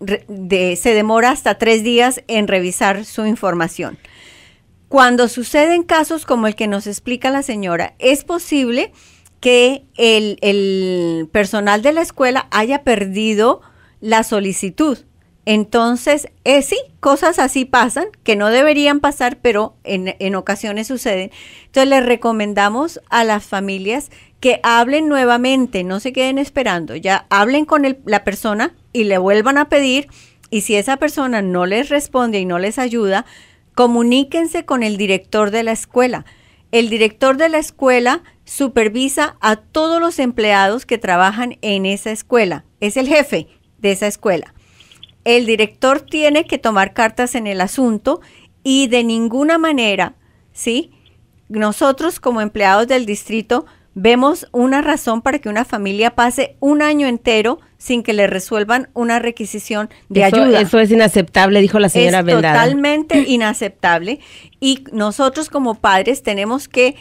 se demora hasta tres días en revisar su información. Cuando suceden casos como el que nos explica la señora, es posible que el, el personal de la escuela haya perdido la solicitud. Entonces, eh, sí, cosas así pasan, que no deberían pasar, pero en, en, ocasiones suceden. Entonces, les recomendamos a las familias que hablen nuevamente, no se queden esperando, ya hablen con la persona y le vuelvan a pedir, y si esa persona no les responde y no les ayuda, Comuníquense con el director de la escuela. El director de la escuela supervisa a todos los empleados que trabajan en esa escuela. Es el jefe de esa escuela. El director tiene que tomar cartas en el asunto y de ninguna manera, ¿sí? Nosotros como empleados del distrito vemos una razón para que una familia pase un año entero sin que le resuelvan una requisición de ayuda. Eso es inaceptable, dijo la señora es Totalmente inaceptable. Y nosotros como padres tenemos que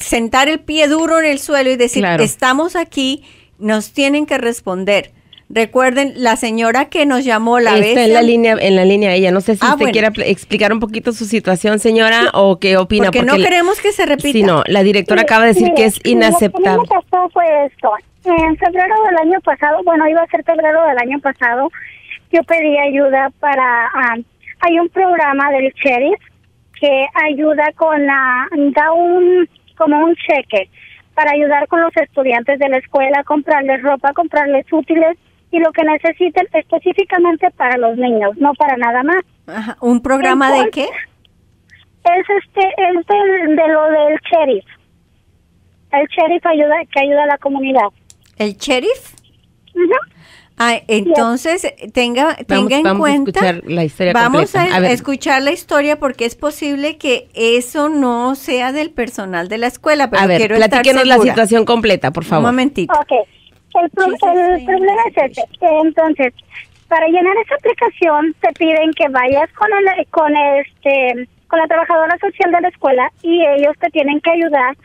sentar el pie duro en el suelo y decir, estamos aquí, nos tienen que responder. Recuerden, la señora que nos llamó la vez. Está en la línea, en la línea ella. No sé si ah, usted explicar un poquito su situación, señora, o qué opina. Porque, no queremos que se repita. Sí, no, la directora acaba de decir que es inaceptable. pasó esto. En febrero del año pasado, bueno, iba a ser febrero del año pasado, yo pedí ayuda para... hay un programa del sheriff que ayuda con la... da un... como un cheque para ayudar con los estudiantes de la escuela, comprarles ropa, comprarles útiles y lo que necesiten específicamente para los niños, no para nada más. ¿Un programa de qué? Es este es de, lo del sheriff. El sheriff ayuda que ayuda a la comunidad. ¿El sheriff? Ah, entonces tenga, en cuenta. Vamos a escuchar la historia. Vamos a, escuchar la historia porque es posible que eso no sea del personal de la escuela. Pero a quiero la situación completa, por favor. Un momentito. Okay. El, problema es este. Entonces, para llenar esa aplicación te piden que vayas con el, con este con la trabajadora social de la escuela y ellos te tienen que ayudar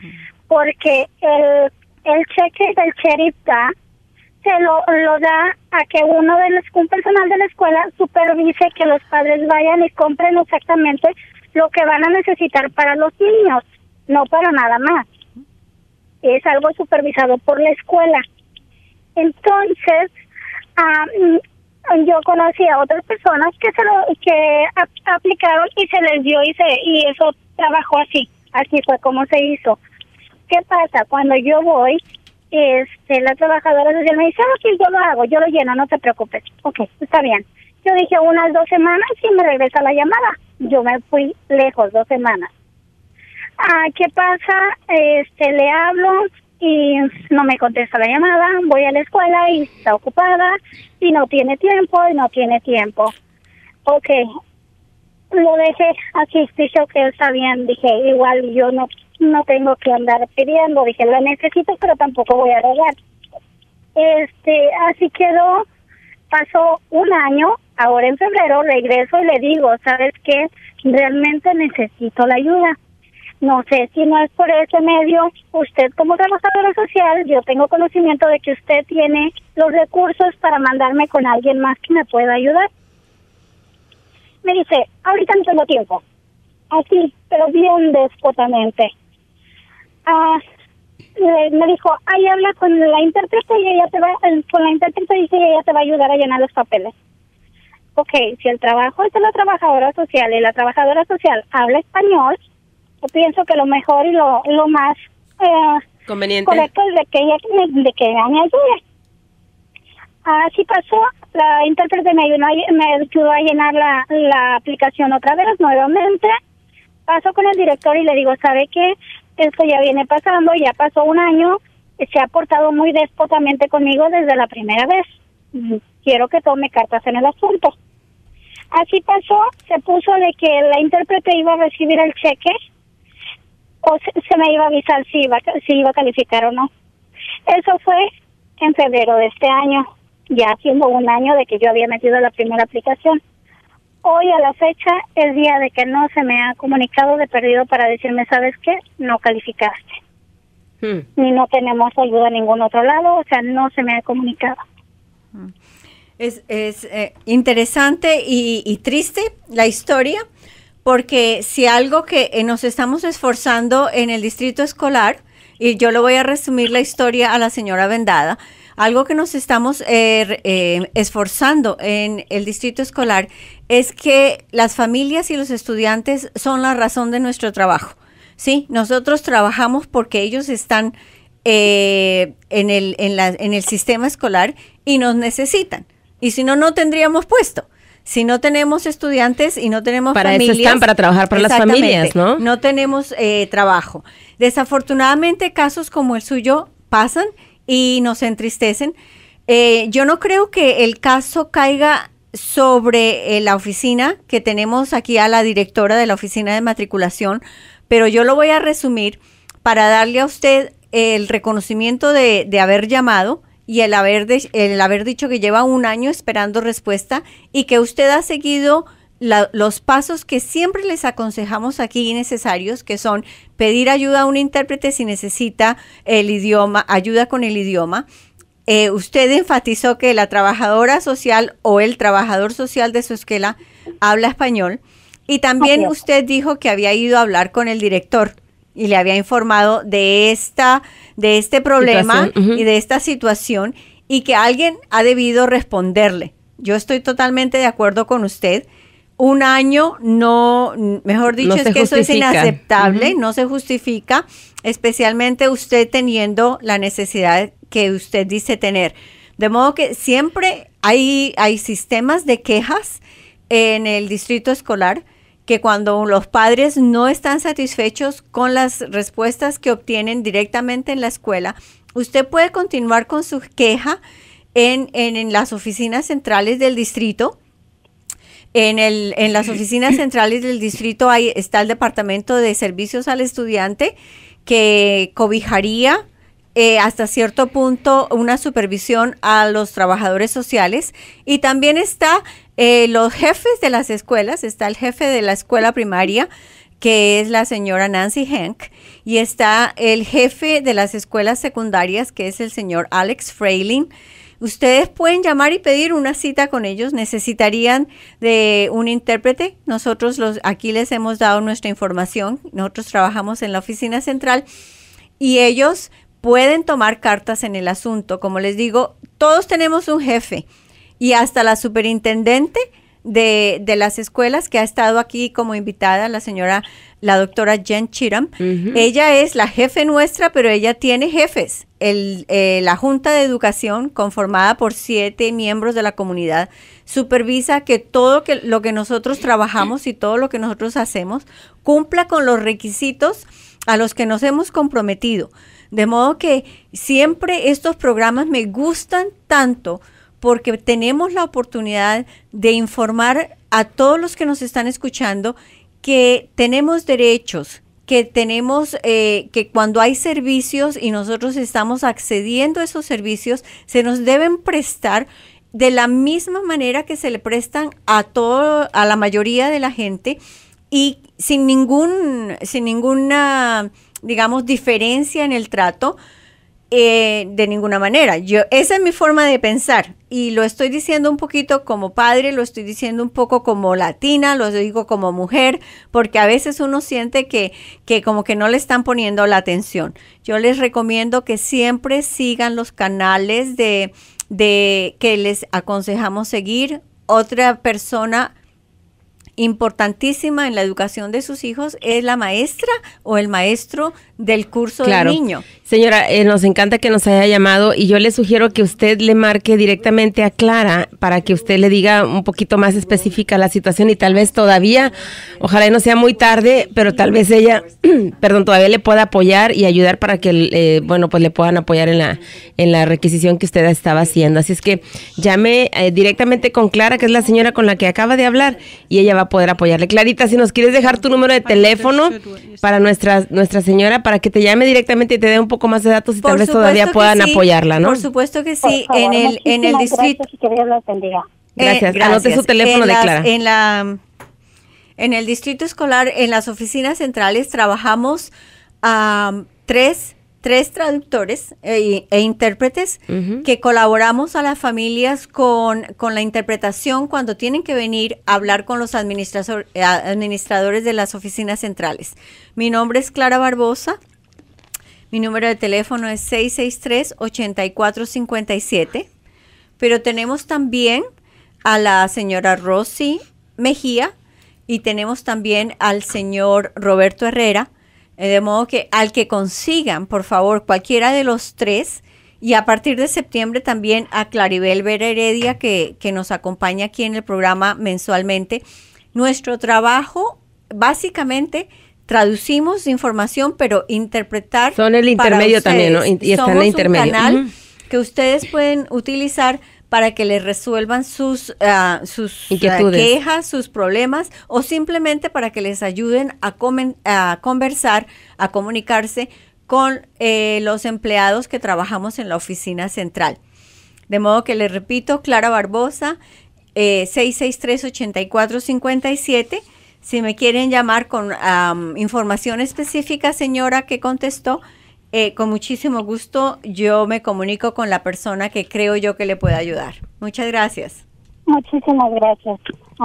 porque el, el cheque del sheriff da se lo, lo da a que uno de un personal de la escuela supervise que los padres vayan y compren exactamente lo que van a necesitar para los niños, no para nada más. Es algo supervisado por la escuela. Entonces, yo conocí a otras personas que se lo, que aplicaron y se les dio y se y eso trabajó así así fue como se hizo qué pasa cuando yo voy este la trabajadora social me dice ah, ok yo lo hago yo lo lleno no te preocupes ok está bien yo dije unas dos semanas y me regresa la llamada yo me fui lejos dos semanas ah qué pasa este le hablo y no me contesta la llamada, voy a la escuela y está ocupada y no tiene tiempo y no tiene tiempo. Ok, lo dejé aquí, dijo que está bien, dije, igual yo no, no tengo que andar pidiendo, dije, lo necesito, pero tampoco voy a rogar. Este, así quedó, pasó un año, ahora en febrero regreso y le digo, ¿sabes qué? Realmente necesito la ayuda no sé si no es por ese medio, usted como trabajadora social, yo tengo conocimiento de que usted tiene los recursos para mandarme con alguien más que me pueda ayudar. Me dice, ahorita no tengo tiempo. Así, pero bien despotamente. Ah, me dijo, ahí habla con la intérprete y ella te va, eh, con la intérprete dice y ella te va a ayudar a llenar los papeles. Ok, si el trabajo es de la trabajadora social y la trabajadora social habla español, pienso que lo mejor y lo, lo más eh, conveniente correcto es de que ella me, de ayude. Así pasó, la intérprete me ayudó, me ayudó a llenar la, la aplicación otra vez nuevamente. Paso con el director y le digo, ¿sabe qué? Esto ya viene pasando, ya pasó un año, se ha portado muy despotamente conmigo desde la primera vez. Quiero que tome cartas en el asunto. Así pasó, se puso de que la intérprete iba a recibir el cheque o se, me iba a avisar si iba, a calificar o no. Eso fue en febrero de este año, ya haciendo un año de que yo había metido la primera aplicación. Hoy a la fecha es día de que no se me ha comunicado de perdido para decirme, ¿sabes qué? No calificaste. y hmm. Ni no tenemos ayuda a ningún otro lado, o sea, no se me ha comunicado. Es, es eh, interesante y triste la historia porque si algo que eh, nos estamos esforzando en el distrito escolar, y yo le voy a resumir la historia a la señora Vendada, algo que nos estamos eh, eh, esforzando en el distrito escolar es que las familias y los estudiantes son la razón de nuestro trabajo. Sí, nosotros trabajamos porque ellos están en, el, en el sistema escolar y nos necesitan. Y si no, no tendríamos puesto si no tenemos estudiantes y no tenemos para familias, están para trabajar para las familias, ¿no? No tenemos eh, trabajo. Desafortunadamente casos como el suyo pasan y nos entristecen. Eh, yo no creo que el caso caiga sobre eh, la oficina que tenemos aquí a la directora de la oficina de matriculación, pero yo lo voy a resumir para darle a usted el reconocimiento de, de haber llamado y el haber, el haber dicho que lleva un año esperando respuesta y que usted ha seguido los pasos que siempre les aconsejamos aquí necesarios, que son pedir ayuda a un intérprete si necesita el idioma, ayuda con el idioma. Eh, usted enfatizó que la trabajadora social o el trabajador social de su escuela habla español. Y también usted dijo que había ido a hablar con el director y le había informado de esta de este problema y de esta situación y que alguien ha debido responderle. Yo estoy totalmente de acuerdo con usted. Un año no, mejor dicho, es que eso es inaceptable, no se justifica, especialmente usted teniendo la necesidad que usted dice tener. De modo que siempre hay, hay sistemas de quejas en el distrito escolar que cuando los padres no están satisfechos con las respuestas que obtienen directamente en la escuela, usted puede continuar con su queja en, en, las oficinas centrales del distrito. En, el, en las oficinas centrales del distrito hay, está el Departamento de Servicios al Estudiante que cobijaría eh, hasta cierto punto una supervisión a los trabajadores sociales y también está eh, los jefes de las escuelas, está el jefe de la escuela primaria, que es la señora Nancy hank y está el jefe de las escuelas secundarias, que es el señor Alex frailing Ustedes pueden llamar y pedir una cita con ellos. Necesitarían de un intérprete. Nosotros los, aquí les hemos dado nuestra información. Nosotros trabajamos en la oficina central y ellos pueden tomar cartas en el asunto. Como les digo, todos tenemos un jefe y hasta la superintendente de, de, las escuelas que ha estado aquí como invitada, la señora, la doctora Jen Chiram. Ella es la jefe nuestra, pero ella tiene jefes. El, eh, la Junta de Educación, conformada por siete miembros de la comunidad, supervisa que todo que, lo que nosotros trabajamos y todo lo que nosotros hacemos cumpla con los requisitos a los que nos hemos comprometido. De modo que siempre estos programas me gustan tanto porque tenemos la oportunidad de informar a todos los que nos están escuchando que tenemos derechos, que tenemos, eh, que cuando hay servicios y nosotros estamos accediendo a esos servicios, se nos deben prestar de la misma manera que se le prestan a todo, a la mayoría de la gente y sin ningún, sin ninguna, digamos, diferencia en el trato, eh, de ninguna manera. Yo, esa es mi forma de pensar y lo estoy diciendo un poquito como padre, lo estoy diciendo un poco como latina, lo digo como mujer, porque a veces uno siente que, que como que no le están poniendo la atención. Yo les recomiendo que siempre sigan los canales de, de que les aconsejamos seguir. Otra persona importantísima en la educación de sus hijos es la maestra o el maestro del curso claro. del niño. Señora, eh, nos encanta que nos haya llamado y yo le sugiero que usted le marque directamente a Clara para que usted le diga un poquito más específica la situación y tal vez todavía, ojalá no sea muy tarde, pero tal vez ella, perdón, todavía le pueda apoyar y ayudar para que, eh, bueno, pues le puedan apoyar en la, en la requisición que usted estaba haciendo. Así es que llame eh, directamente con Clara, que es la señora con la que acaba de hablar y ella va a poder apoyarle. Clarita, si nos quieres dejar tu número de teléfono para nuestra, nuestra señora, para que te llame directamente y te dé un poco más de datos y tal vez todavía puedan apoyarla, ¿no? Por supuesto que sí, en el en el distrito. Gracias. Anote su teléfono en de Clara. En la en el distrito escolar, en las oficinas centrales trabajamos tres tres traductores eh, e, intérpretes que colaboramos a las familias con, con, la interpretación cuando tienen que venir a hablar con los eh, administradores de las oficinas centrales. Mi nombre es Clara Barbosa. Mi número de teléfono es 663-8457. Pero tenemos también a la señora Rosy Mejía y tenemos también al señor Roberto Herrera eh, de modo que al que consigan, por favor, cualquiera de los tres, y a partir de septiembre también a Claribel Vera Heredia, que, que nos acompaña aquí en el programa mensualmente. Nuestro trabajo, básicamente, traducimos información, pero interpretar. Son el intermedio también, ¿no? Y están en el intermedio. Un canal que ustedes pueden utilizar para que les resuelvan sus, ah, sus ah, quejas, sus problemas o simplemente para que les ayuden a, a conversar, a comunicarse con eh, los empleados que trabajamos en la oficina central. De modo que les repito, Clara Barbosa, eh, 663-8457. Si me quieren llamar con información específica, señora que contestó, eh, con muchísimo gusto yo me comunico con la persona que creo yo que le puede ayudar. Muchas gracias. Muchísimas gracias.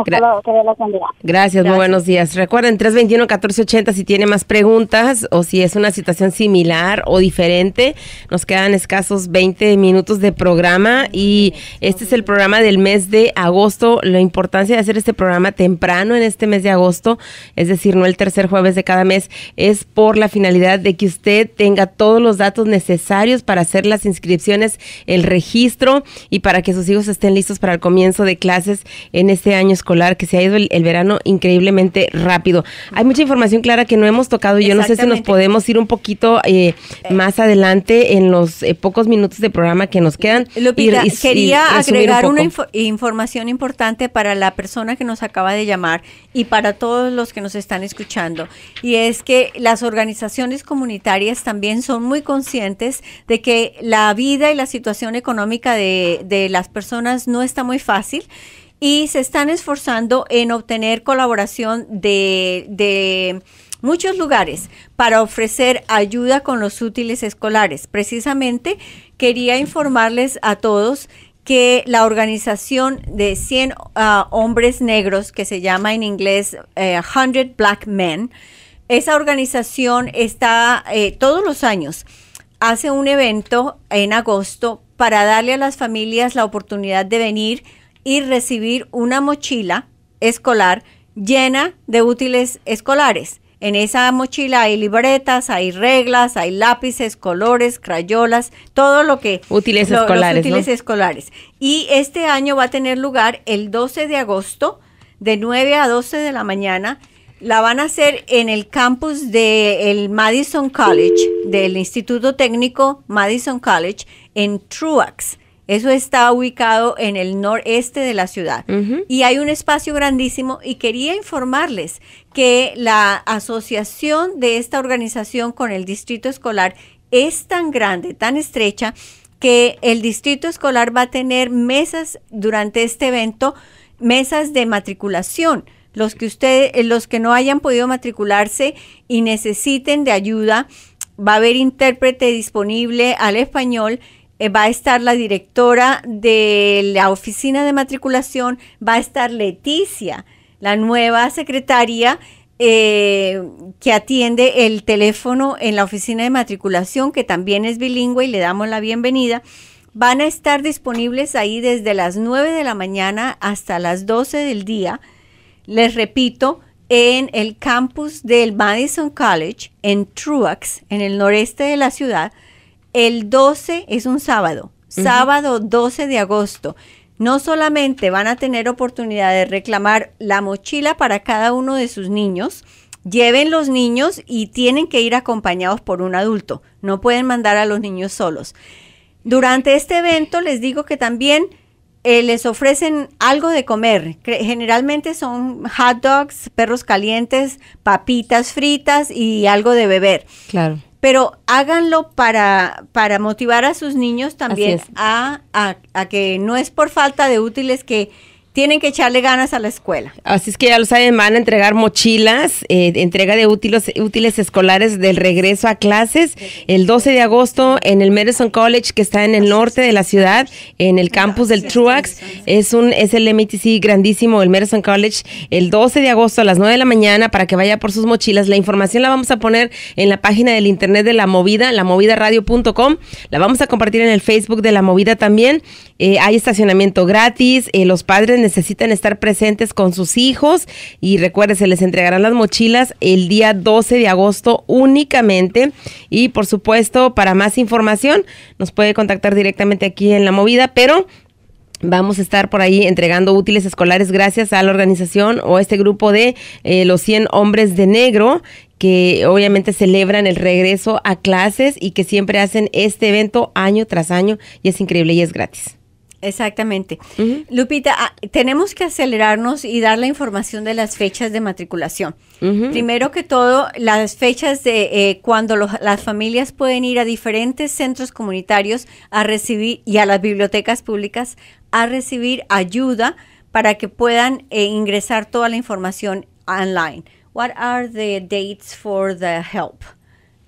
Gracias, Gracias, muy buenos días. Recuerden, 321-1480 si tiene más preguntas o si es una situación similar o diferente. Nos quedan escasos 20 minutos de programa y este es el programa del mes de agosto. La importancia de hacer este programa temprano en este mes de agosto, es decir, no el tercer jueves de cada mes, es por la finalidad de que usted tenga todos los datos necesarios para hacer las inscripciones, el registro y para que sus hijos estén listos para el comienzo de clases en este año escolar que se ha ido el, verano increíblemente rápido. Hay mucha información clara que no hemos tocado. Yo no sé si nos podemos ir un poquito eh, eh. más adelante en los eh, pocos minutos de programa que nos quedan. Lupita, y, quería agregar una información importante para la persona que nos acaba de llamar y para todos los que nos están escuchando. Y es que las organizaciones comunitarias también son muy conscientes de que la vida y la situación económica de las personas no está muy fácil y se están esforzando en obtener colaboración de, de muchos lugares para ofrecer ayuda con los útiles escolares. Precisamente quería informarles a todos que la organización de 100 ah, hombres negros, que se llama en inglés 100 eh, Black Men, esa organización está eh, todos los años, hace un evento en agosto para darle a las familias la oportunidad de venir y recibir una mochila escolar llena de útiles escolares. En esa mochila hay libretas, hay reglas, hay lápices, colores, crayolas, todo lo que... Útiles escolares. útiles escolares. Y este año va a tener lugar el 12 de agosto, de 9 a 12 de la mañana. La van a hacer en el campus del el Madison College, del Instituto Técnico Madison College, en Truax. Eso está ubicado en el noreste de la ciudad y hay un espacio grandísimo y quería informarles que la asociación de esta organización con el distrito escolar es tan grande, tan estrecha, que el distrito escolar va a tener mesas durante este evento, mesas de matriculación. Los que, ustedes, eh, los que no hayan podido matricularse y necesiten de ayuda, va a haber intérprete disponible al español eh, va a estar la directora de la oficina de matriculación, va a estar Leticia, la nueva secretaria eh, que atiende el teléfono en la oficina de matriculación, que también es bilingüe y le damos la bienvenida. Van a estar disponibles ahí desde las 9 de la mañana hasta las 12 del día. Les repito, en el campus del Madison College, en Truax, en el noreste de la ciudad, el 12 es un sábado, sábado 12 de agosto. No solamente van a tener oportunidad de reclamar la mochila para cada uno de sus niños, lleven los niños y tienen que ir acompañados por un adulto. No pueden mandar a los niños solos. Durante este evento les digo que también eh, les ofrecen algo de comer. Generalmente son hot dogs, perros calientes, papitas fritas y algo de beber. Claro pero háganlo para, para motivar a sus niños también a, a, a, que no es por falta de útiles que tienen que echarle ganas a la escuela. Así es que ya lo saben, van a entregar mochilas, eh, entrega de útiles, útiles escolares del regreso a clases el 12 de agosto en el Madison College que está en el norte de la ciudad, en el campus del Truax. Es, un, es el MTC grandísimo, el Madison College, el 12 de agosto a las 9 de la mañana para que vaya por sus mochilas. La información la vamos a poner en la página del internet de La Movida, la lamovidaradio.com. La vamos a compartir en el Facebook de La Movida también. Eh, hay estacionamiento gratis, eh, los padres necesitan estar presentes con sus hijos y recuerden se les entregarán las mochilas el día 12 de agosto únicamente. Y por supuesto, para más información, nos puede contactar directamente aquí en la movida, pero Vamos a estar por ahí entregando útiles escolares gracias a la organización o este grupo de eh, los 100 hombres de negro que obviamente celebran el regreso a clases y que siempre hacen este evento año tras año y es increíble y es gratis. Exactamente. Lupita, ah, tenemos que acelerarnos y dar la información de las fechas de matriculación. Primero que todo, las fechas de eh, cuando las familias pueden ir a diferentes centros comunitarios a recibir y a las bibliotecas públicas a recibir ayuda para que puedan eh, ingresar toda la información online. What are the dates for the help?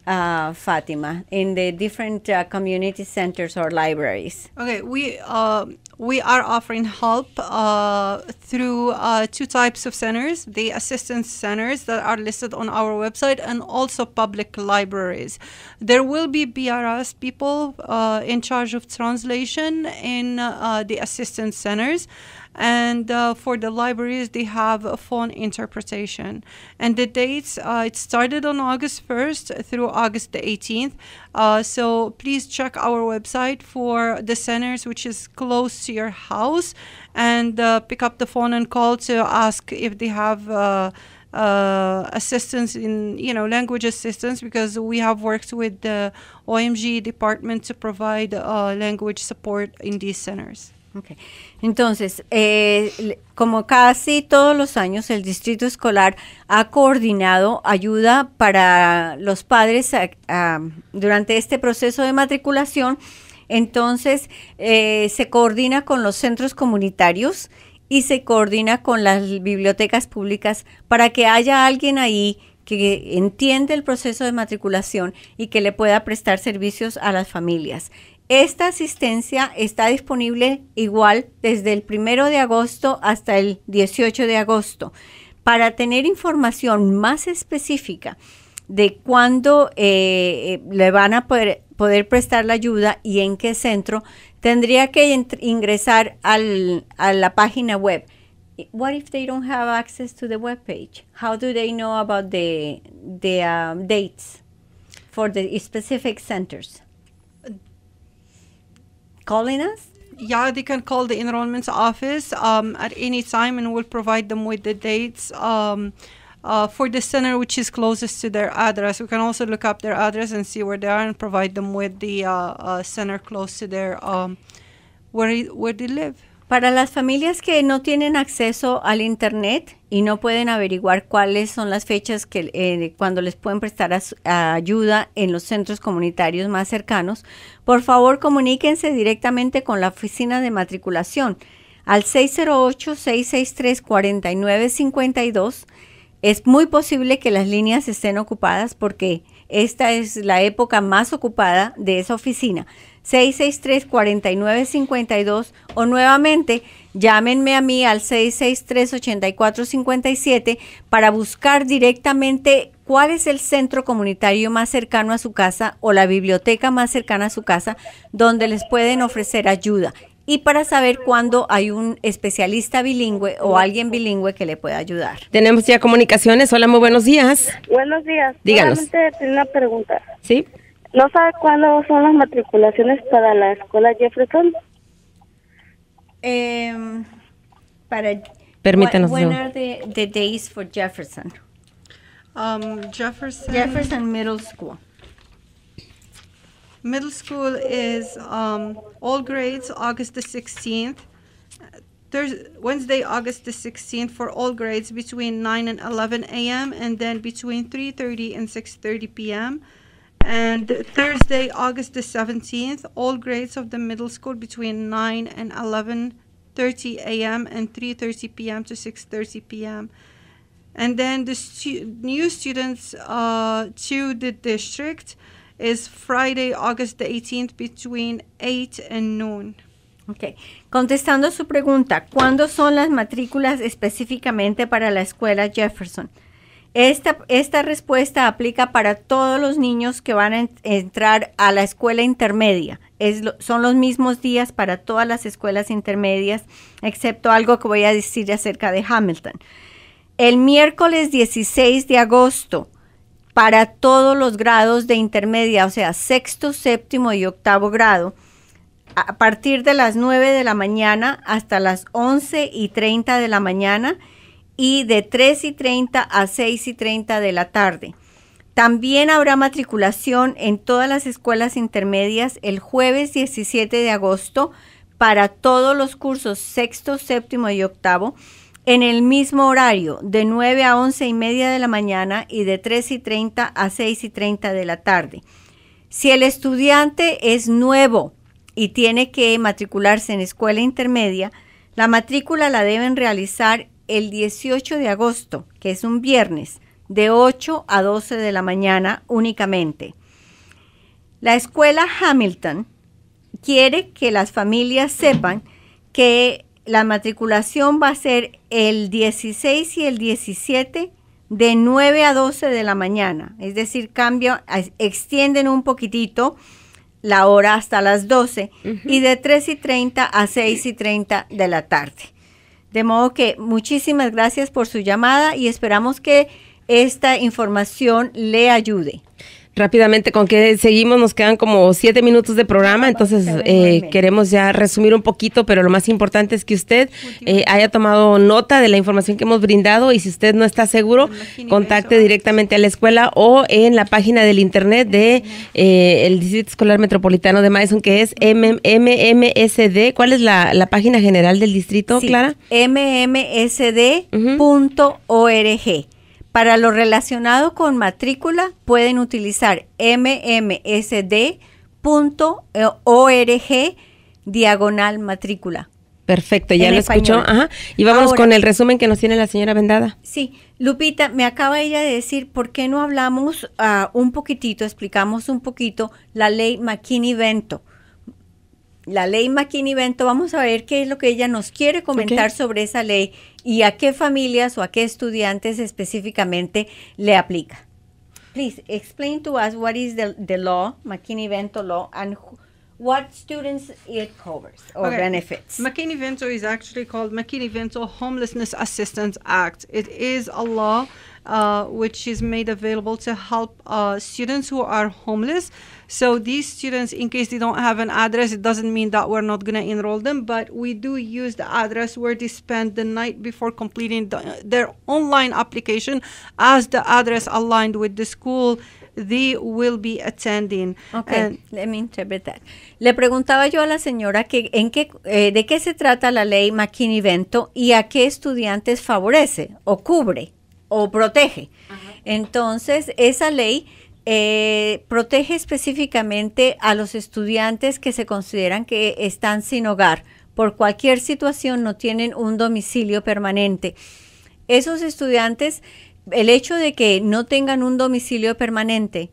uh, Fatima in the different uh, community centers or libraries? Okay, we uh, we are offering help uh, through uh, two types of centers: the assistance centers that are listed on our website, and also public libraries. There will be BRS people uh, in charge of translation in the assistance centers. And uh, for the libraries, they have a phone interpretation. And the dates, uh, it started on August 1st through August the 18th. Uh, so please check our website for the centers which is close to your house and uh, pick up the phone and call to ask if they have. Uh, uh, assistance in you know language assistance because we have worked with the OMG department to provide uh, language support in these centers. Entonces, eh, como casi todos los años, el Distrito Escolar ha coordinado ayuda para los padres durante este proceso de matriculación. Entonces, eh, se coordina con los centros comunitarios y se coordina con las bibliotecas públicas para que haya alguien ahí que entiende el proceso de matriculación y que le pueda prestar servicios a las familias. Esta asistencia está disponible igual desde el 1 de agosto hasta el 18 de agosto. Para tener información más específica de cuándo eh, eh, le van a poder, prestar la ayuda y en qué centro, tendría que ingresar al, a la página web. What if they don't have access to the web page? How do they know about the, the um, dates for the specific centers? calling us? Yeah, they can call the enrollment office um, at any time and we'll provide them with the dates. Um, uh, for the center which is closest to their address. We can also look up their address and see where they are and provide them with the uh, uh, center close to their um, where where they live. Para las familias que no tienen acceso al Internet y no pueden averiguar cuáles son las fechas que, eh, cuando les pueden prestar ayuda en los centros comunitarios más cercanos, por favor comuníquense directamente con la oficina de matriculación al 608-663-4952. Es muy posible que las líneas estén ocupadas porque esta es la época más ocupada de esa oficina. 663-4952 o nuevamente llámenme a mí al 663-8457 para buscar directamente cuál es el centro comunitario más cercano a su casa o la biblioteca más cercana a su casa donde les pueden ofrecer ayuda y para saber cuándo hay un especialista bilingüe o alguien bilingüe que le pueda ayudar. Tenemos ya comunicaciones. Hola, muy buenos días. Buenos días. Díganos. Solamente una pregunta. Sí. ¿No sabe cuándo son las matriculaciones para la escuela Jefferson? para Permítanos. When, are the, days for Jefferson? Um, Jefferson. Jefferson Middle School. Middle school is um, all grades August the 16th. Thursday, Wednesday, August the 16th for all grades between 9 and 11 a.m. and then between 3.30 and 6.30 p.m. And Thursday, August the 17th, all grades of the middle school between 9 and 11:30 a.m. and 3:30 p.m. to 6:30 p.m. And then the stu new students uh, to the district is Friday, August the 18th between 8 and noon. Ok, contestando su pregunta, ¿cuándo son las matrículas específicamente para la escuela Jefferson? Esta, respuesta aplica para todos los niños que van a entrar a la escuela intermedia. son los mismos días para todas las escuelas intermedias, excepto algo que voy a decir acerca de Hamilton. El miércoles 16 de agosto, para todos los grados de intermedia, o sea, sexto, séptimo y octavo grado, a partir de las 9 de la mañana hasta las 11 y 30 de la mañana y de 3 y 30 a 6 y 30 de la tarde. También habrá matriculación en todas las escuelas intermedias el jueves 17 de agosto para todos los cursos sexto, séptimo y octavo en el mismo horario de 9 a 11 y media de la mañana y de 3 y 30 a 6 y 30 de la tarde. Si el estudiante es nuevo y tiene que matricularse en escuela intermedia, la matrícula la deben realizar el 18 de agosto, que es un viernes, de 8 a 12 de la mañana únicamente. La escuela Hamilton quiere que las familias sepan que la matriculación va a ser el 16 y el 17 de 9 a 12 de la mañana, es decir, cambio extienden un poquitito la hora hasta las 12 y de 3 y 30 a 6 y 30 de la tarde. De modo que muchísimas gracias por su llamada y esperamos que esta información le ayude. Rápidamente, con que seguimos, nos quedan como siete minutos de programa, ah, entonces eh, queremos ya resumir un poquito, pero lo más importante es que usted eh, haya tomado nota de la información que hemos brindado y si usted no está seguro, contacte directamente a la escuela o en la página del internet de eh, el Distrito Escolar Metropolitano de Madison, que es mmsd ¿Cuál es la, página general del distrito, Clara? MMSD.org. Para lo relacionado con matrícula, pueden utilizar mmsd.org diagonal matrícula. Perfecto, ya lo escuchó. Ajá. Y vamos con el resumen que nos tiene la señora Vendada. Sí, Lupita, me acaba ella de decir por qué no hablamos ah, un poquitito, explicamos un poquito la ley McKinney-Vento la ley McKinney-Vento, vamos a ver qué es lo que ella nos quiere comentar sobre esa ley y a qué familias o a qué estudiantes específicamente le aplica. Please explain to us what is the, the law, McKinney-Vento law, and what students it covers or benefits. McKinney-Vento is actually called McKinney-Vento Homelessness Assistance Act. It is a law Uh, which is made available to help uh, students who are homeless. So these students, in case they don't have an address, it doesn't mean that we're not going to enroll them, but we do use the address where they spend the night before completing the, their online application as the address aligned with the school they will be attending. Okay, and let me interpret that. Le preguntaba yo a la señora que en qué eh, de qué se trata la ley McKinney-Vento y a qué estudiantes favorece o cubre. o protege. Entonces, esa ley eh, protege específicamente a los estudiantes que se consideran que están sin hogar, por cualquier situación no tienen un domicilio permanente. Esos estudiantes, el hecho de que no tengan un domicilio permanente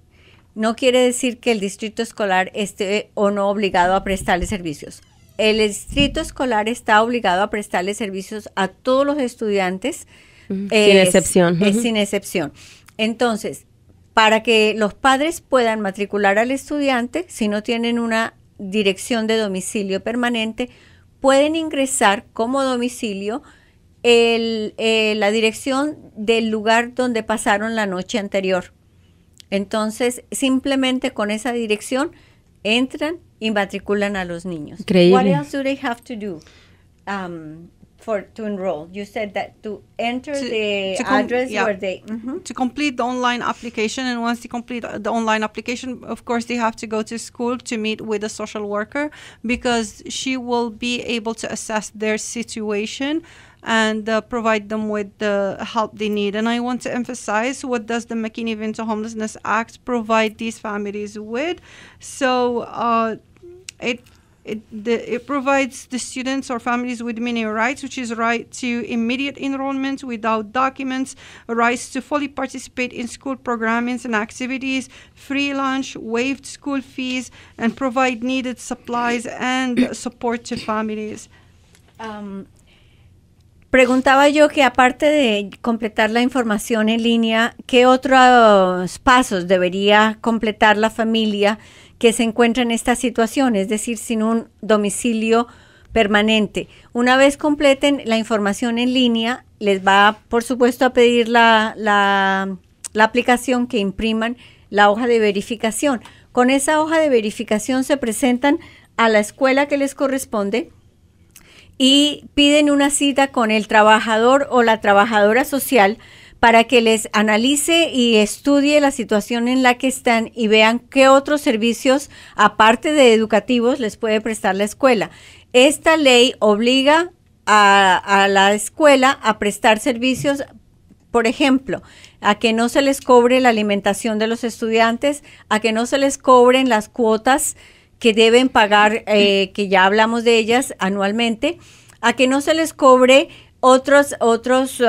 no quiere decir que el distrito escolar esté o no obligado a prestarle servicios. El distrito escolar está obligado a prestarle servicios a todos los estudiantes sin excepción. Es sin excepción. Entonces, para que los padres puedan matricular al estudiante, si no tienen una dirección de domicilio permanente, pueden ingresar como domicilio el, eh, la dirección del lugar donde pasaron la noche anterior. Entonces, simplemente con esa dirección entran y matriculan a los niños. What else do they have to do? Um, for to enroll. You said that to enter to, the to com- address yeah. where they mm-hmm. mm-hmm. to complete the online application, and once they complete uh, the online application, of course they have to go to school to meet with a social worker because she will be able to assess their situation and uh, provide them with the help they need. And I want to emphasize what does the McKinney Vinto Homelessness Act provide these families with. So uh, it it, the, it provides the students or families with many rights, which is right to immediate enrollment without documents, rights to fully participate in school programs and activities, free lunch, waived school fees, and provide needed supplies and support to families. Um, Preguntaba yo que aparte de completar la información en línea, ¿qué otros pasos debería completar la familia que se encuentra en esta situación, es decir, sin un domicilio permanente. Una vez completen la información en línea, les va, por supuesto, a pedir la, la, la aplicación que impriman la hoja de verificación. Con esa hoja de verificación se presentan a la escuela que les corresponde y piden una cita con el trabajador o la trabajadora social para que les analice y estudie la situación en la que están y vean qué otros servicios, aparte de educativos, les puede prestar la escuela. Esta ley obliga a, la escuela a prestar servicios, por ejemplo, a que no se les cobre la alimentación de los estudiantes, a que no se les cobren las cuotas que deben pagar, eh, que ya hablamos de ellas anualmente, a que no se les cobre otros, otros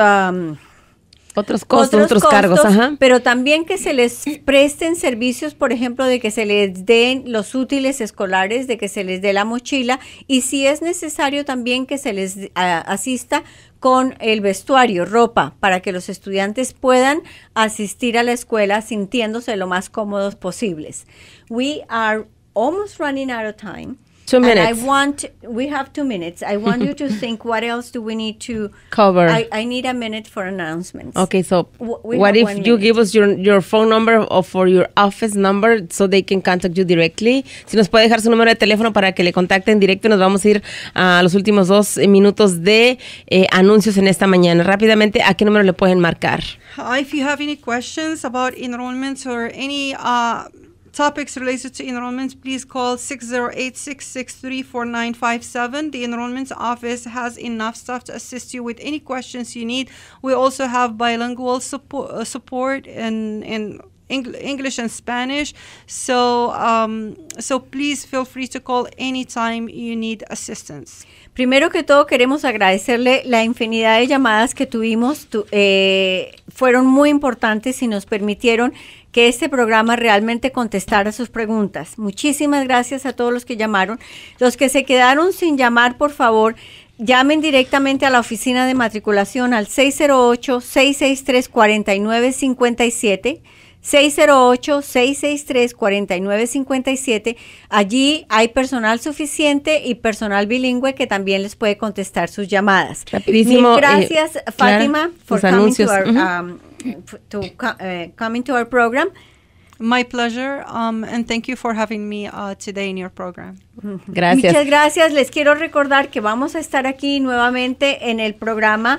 otros costos, otros, cargos, Pero también que se les presten servicios, por ejemplo, de que se les den los útiles escolares, de que se les dé la mochila y si es necesario también que se les ah, asista con el vestuario, ropa, para que los estudiantes puedan asistir a la escuela sintiéndose lo más cómodos posibles. We are almost running out of time. Two minutes. I want we have two minutes. I want you to think what else do we need to cover. I, need a minute for announcements. Okay, so what if you give us your your phone number or for your office number so they can contact you directly? Si nos puede dejar su número de teléfono para que le contacten directo, nos vamos a ir a los últimos dos minutos de eh, anuncios en esta mañana. Rápidamente, ¿a qué número le pueden marcar? If you have any questions about enrollments or any uh, Topics related to enrollments, please call 608-663-4957. The enrollments office has enough staff to assist you with any questions you need. We also have bilingual support, uh, support and, and English and Spanish. So, um, so please feel free to call anytime you need assistance. Primero que todo queremos agradecerle la infinidad de llamadas que tuvimos, tu, eh, fueron muy importantes y nos permitieron que este programa realmente contestara sus preguntas. Muchísimas gracias a todos los que llamaron. Los que se quedaron sin llamar, por favor, llamen directamente a la oficina de matriculación al 608-663-4957. 608-663-4957. Allí hay personal suficiente y personal bilingüe que también les puede contestar sus llamadas. Rapidísimo. Eh, gracias, Fátima, por coming to, our, um, eh, our program. My pleasure, um, and thank you for having me uh, today in your program. Gracias. Muchas gracias. Les quiero recordar que vamos a estar aquí nuevamente en el programa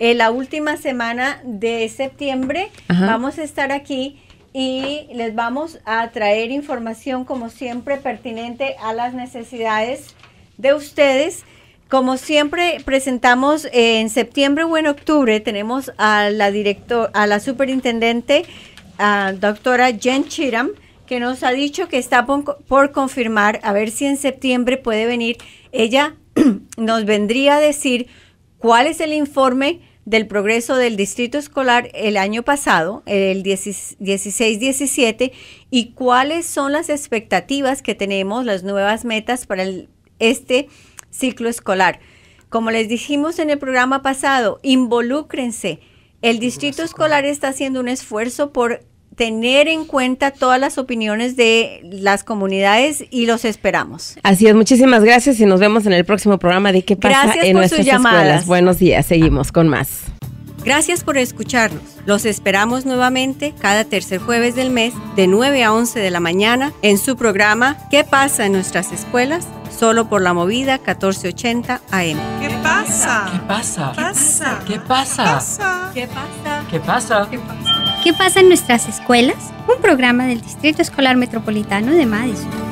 en la última semana de septiembre. Vamos a estar aquí y les vamos a traer información como siempre pertinente a las necesidades de ustedes. Como siempre presentamos en septiembre o en octubre tenemos a la directora a la superintendente, a doctora Jen Chiram, que nos ha dicho que está por confirmar a ver si en septiembre puede venir. Ella nos vendría a decir cuál es el informe del progreso del distrito escolar el año pasado, el 16-17, y cuáles son las expectativas que tenemos, las nuevas metas para este ciclo escolar. Como les dijimos en el programa pasado, involúcrense. El distrito escolar está haciendo un esfuerzo por tener en cuenta todas las opiniones de las comunidades y los esperamos. Así es, muchísimas gracias y nos vemos en el próximo programa de qué pasa en nuestras escuelas. Buenos días, seguimos con más. Gracias por escucharnos. Los esperamos nuevamente cada tercer jueves del mes de 9 a 11 de la mañana en su programa ¿Qué pasa en nuestras escuelas? Solo por la movida 1480 AM. ¿Qué pasa? ¿Qué pasa? ¿Qué pasa? ¿Qué pasa? ¿Qué pasa? ¿Qué pasa? ¿Qué pasa? ¿Qué pasa en nuestras escuelas? Un programa del Distrito Escolar Metropolitano de Madison.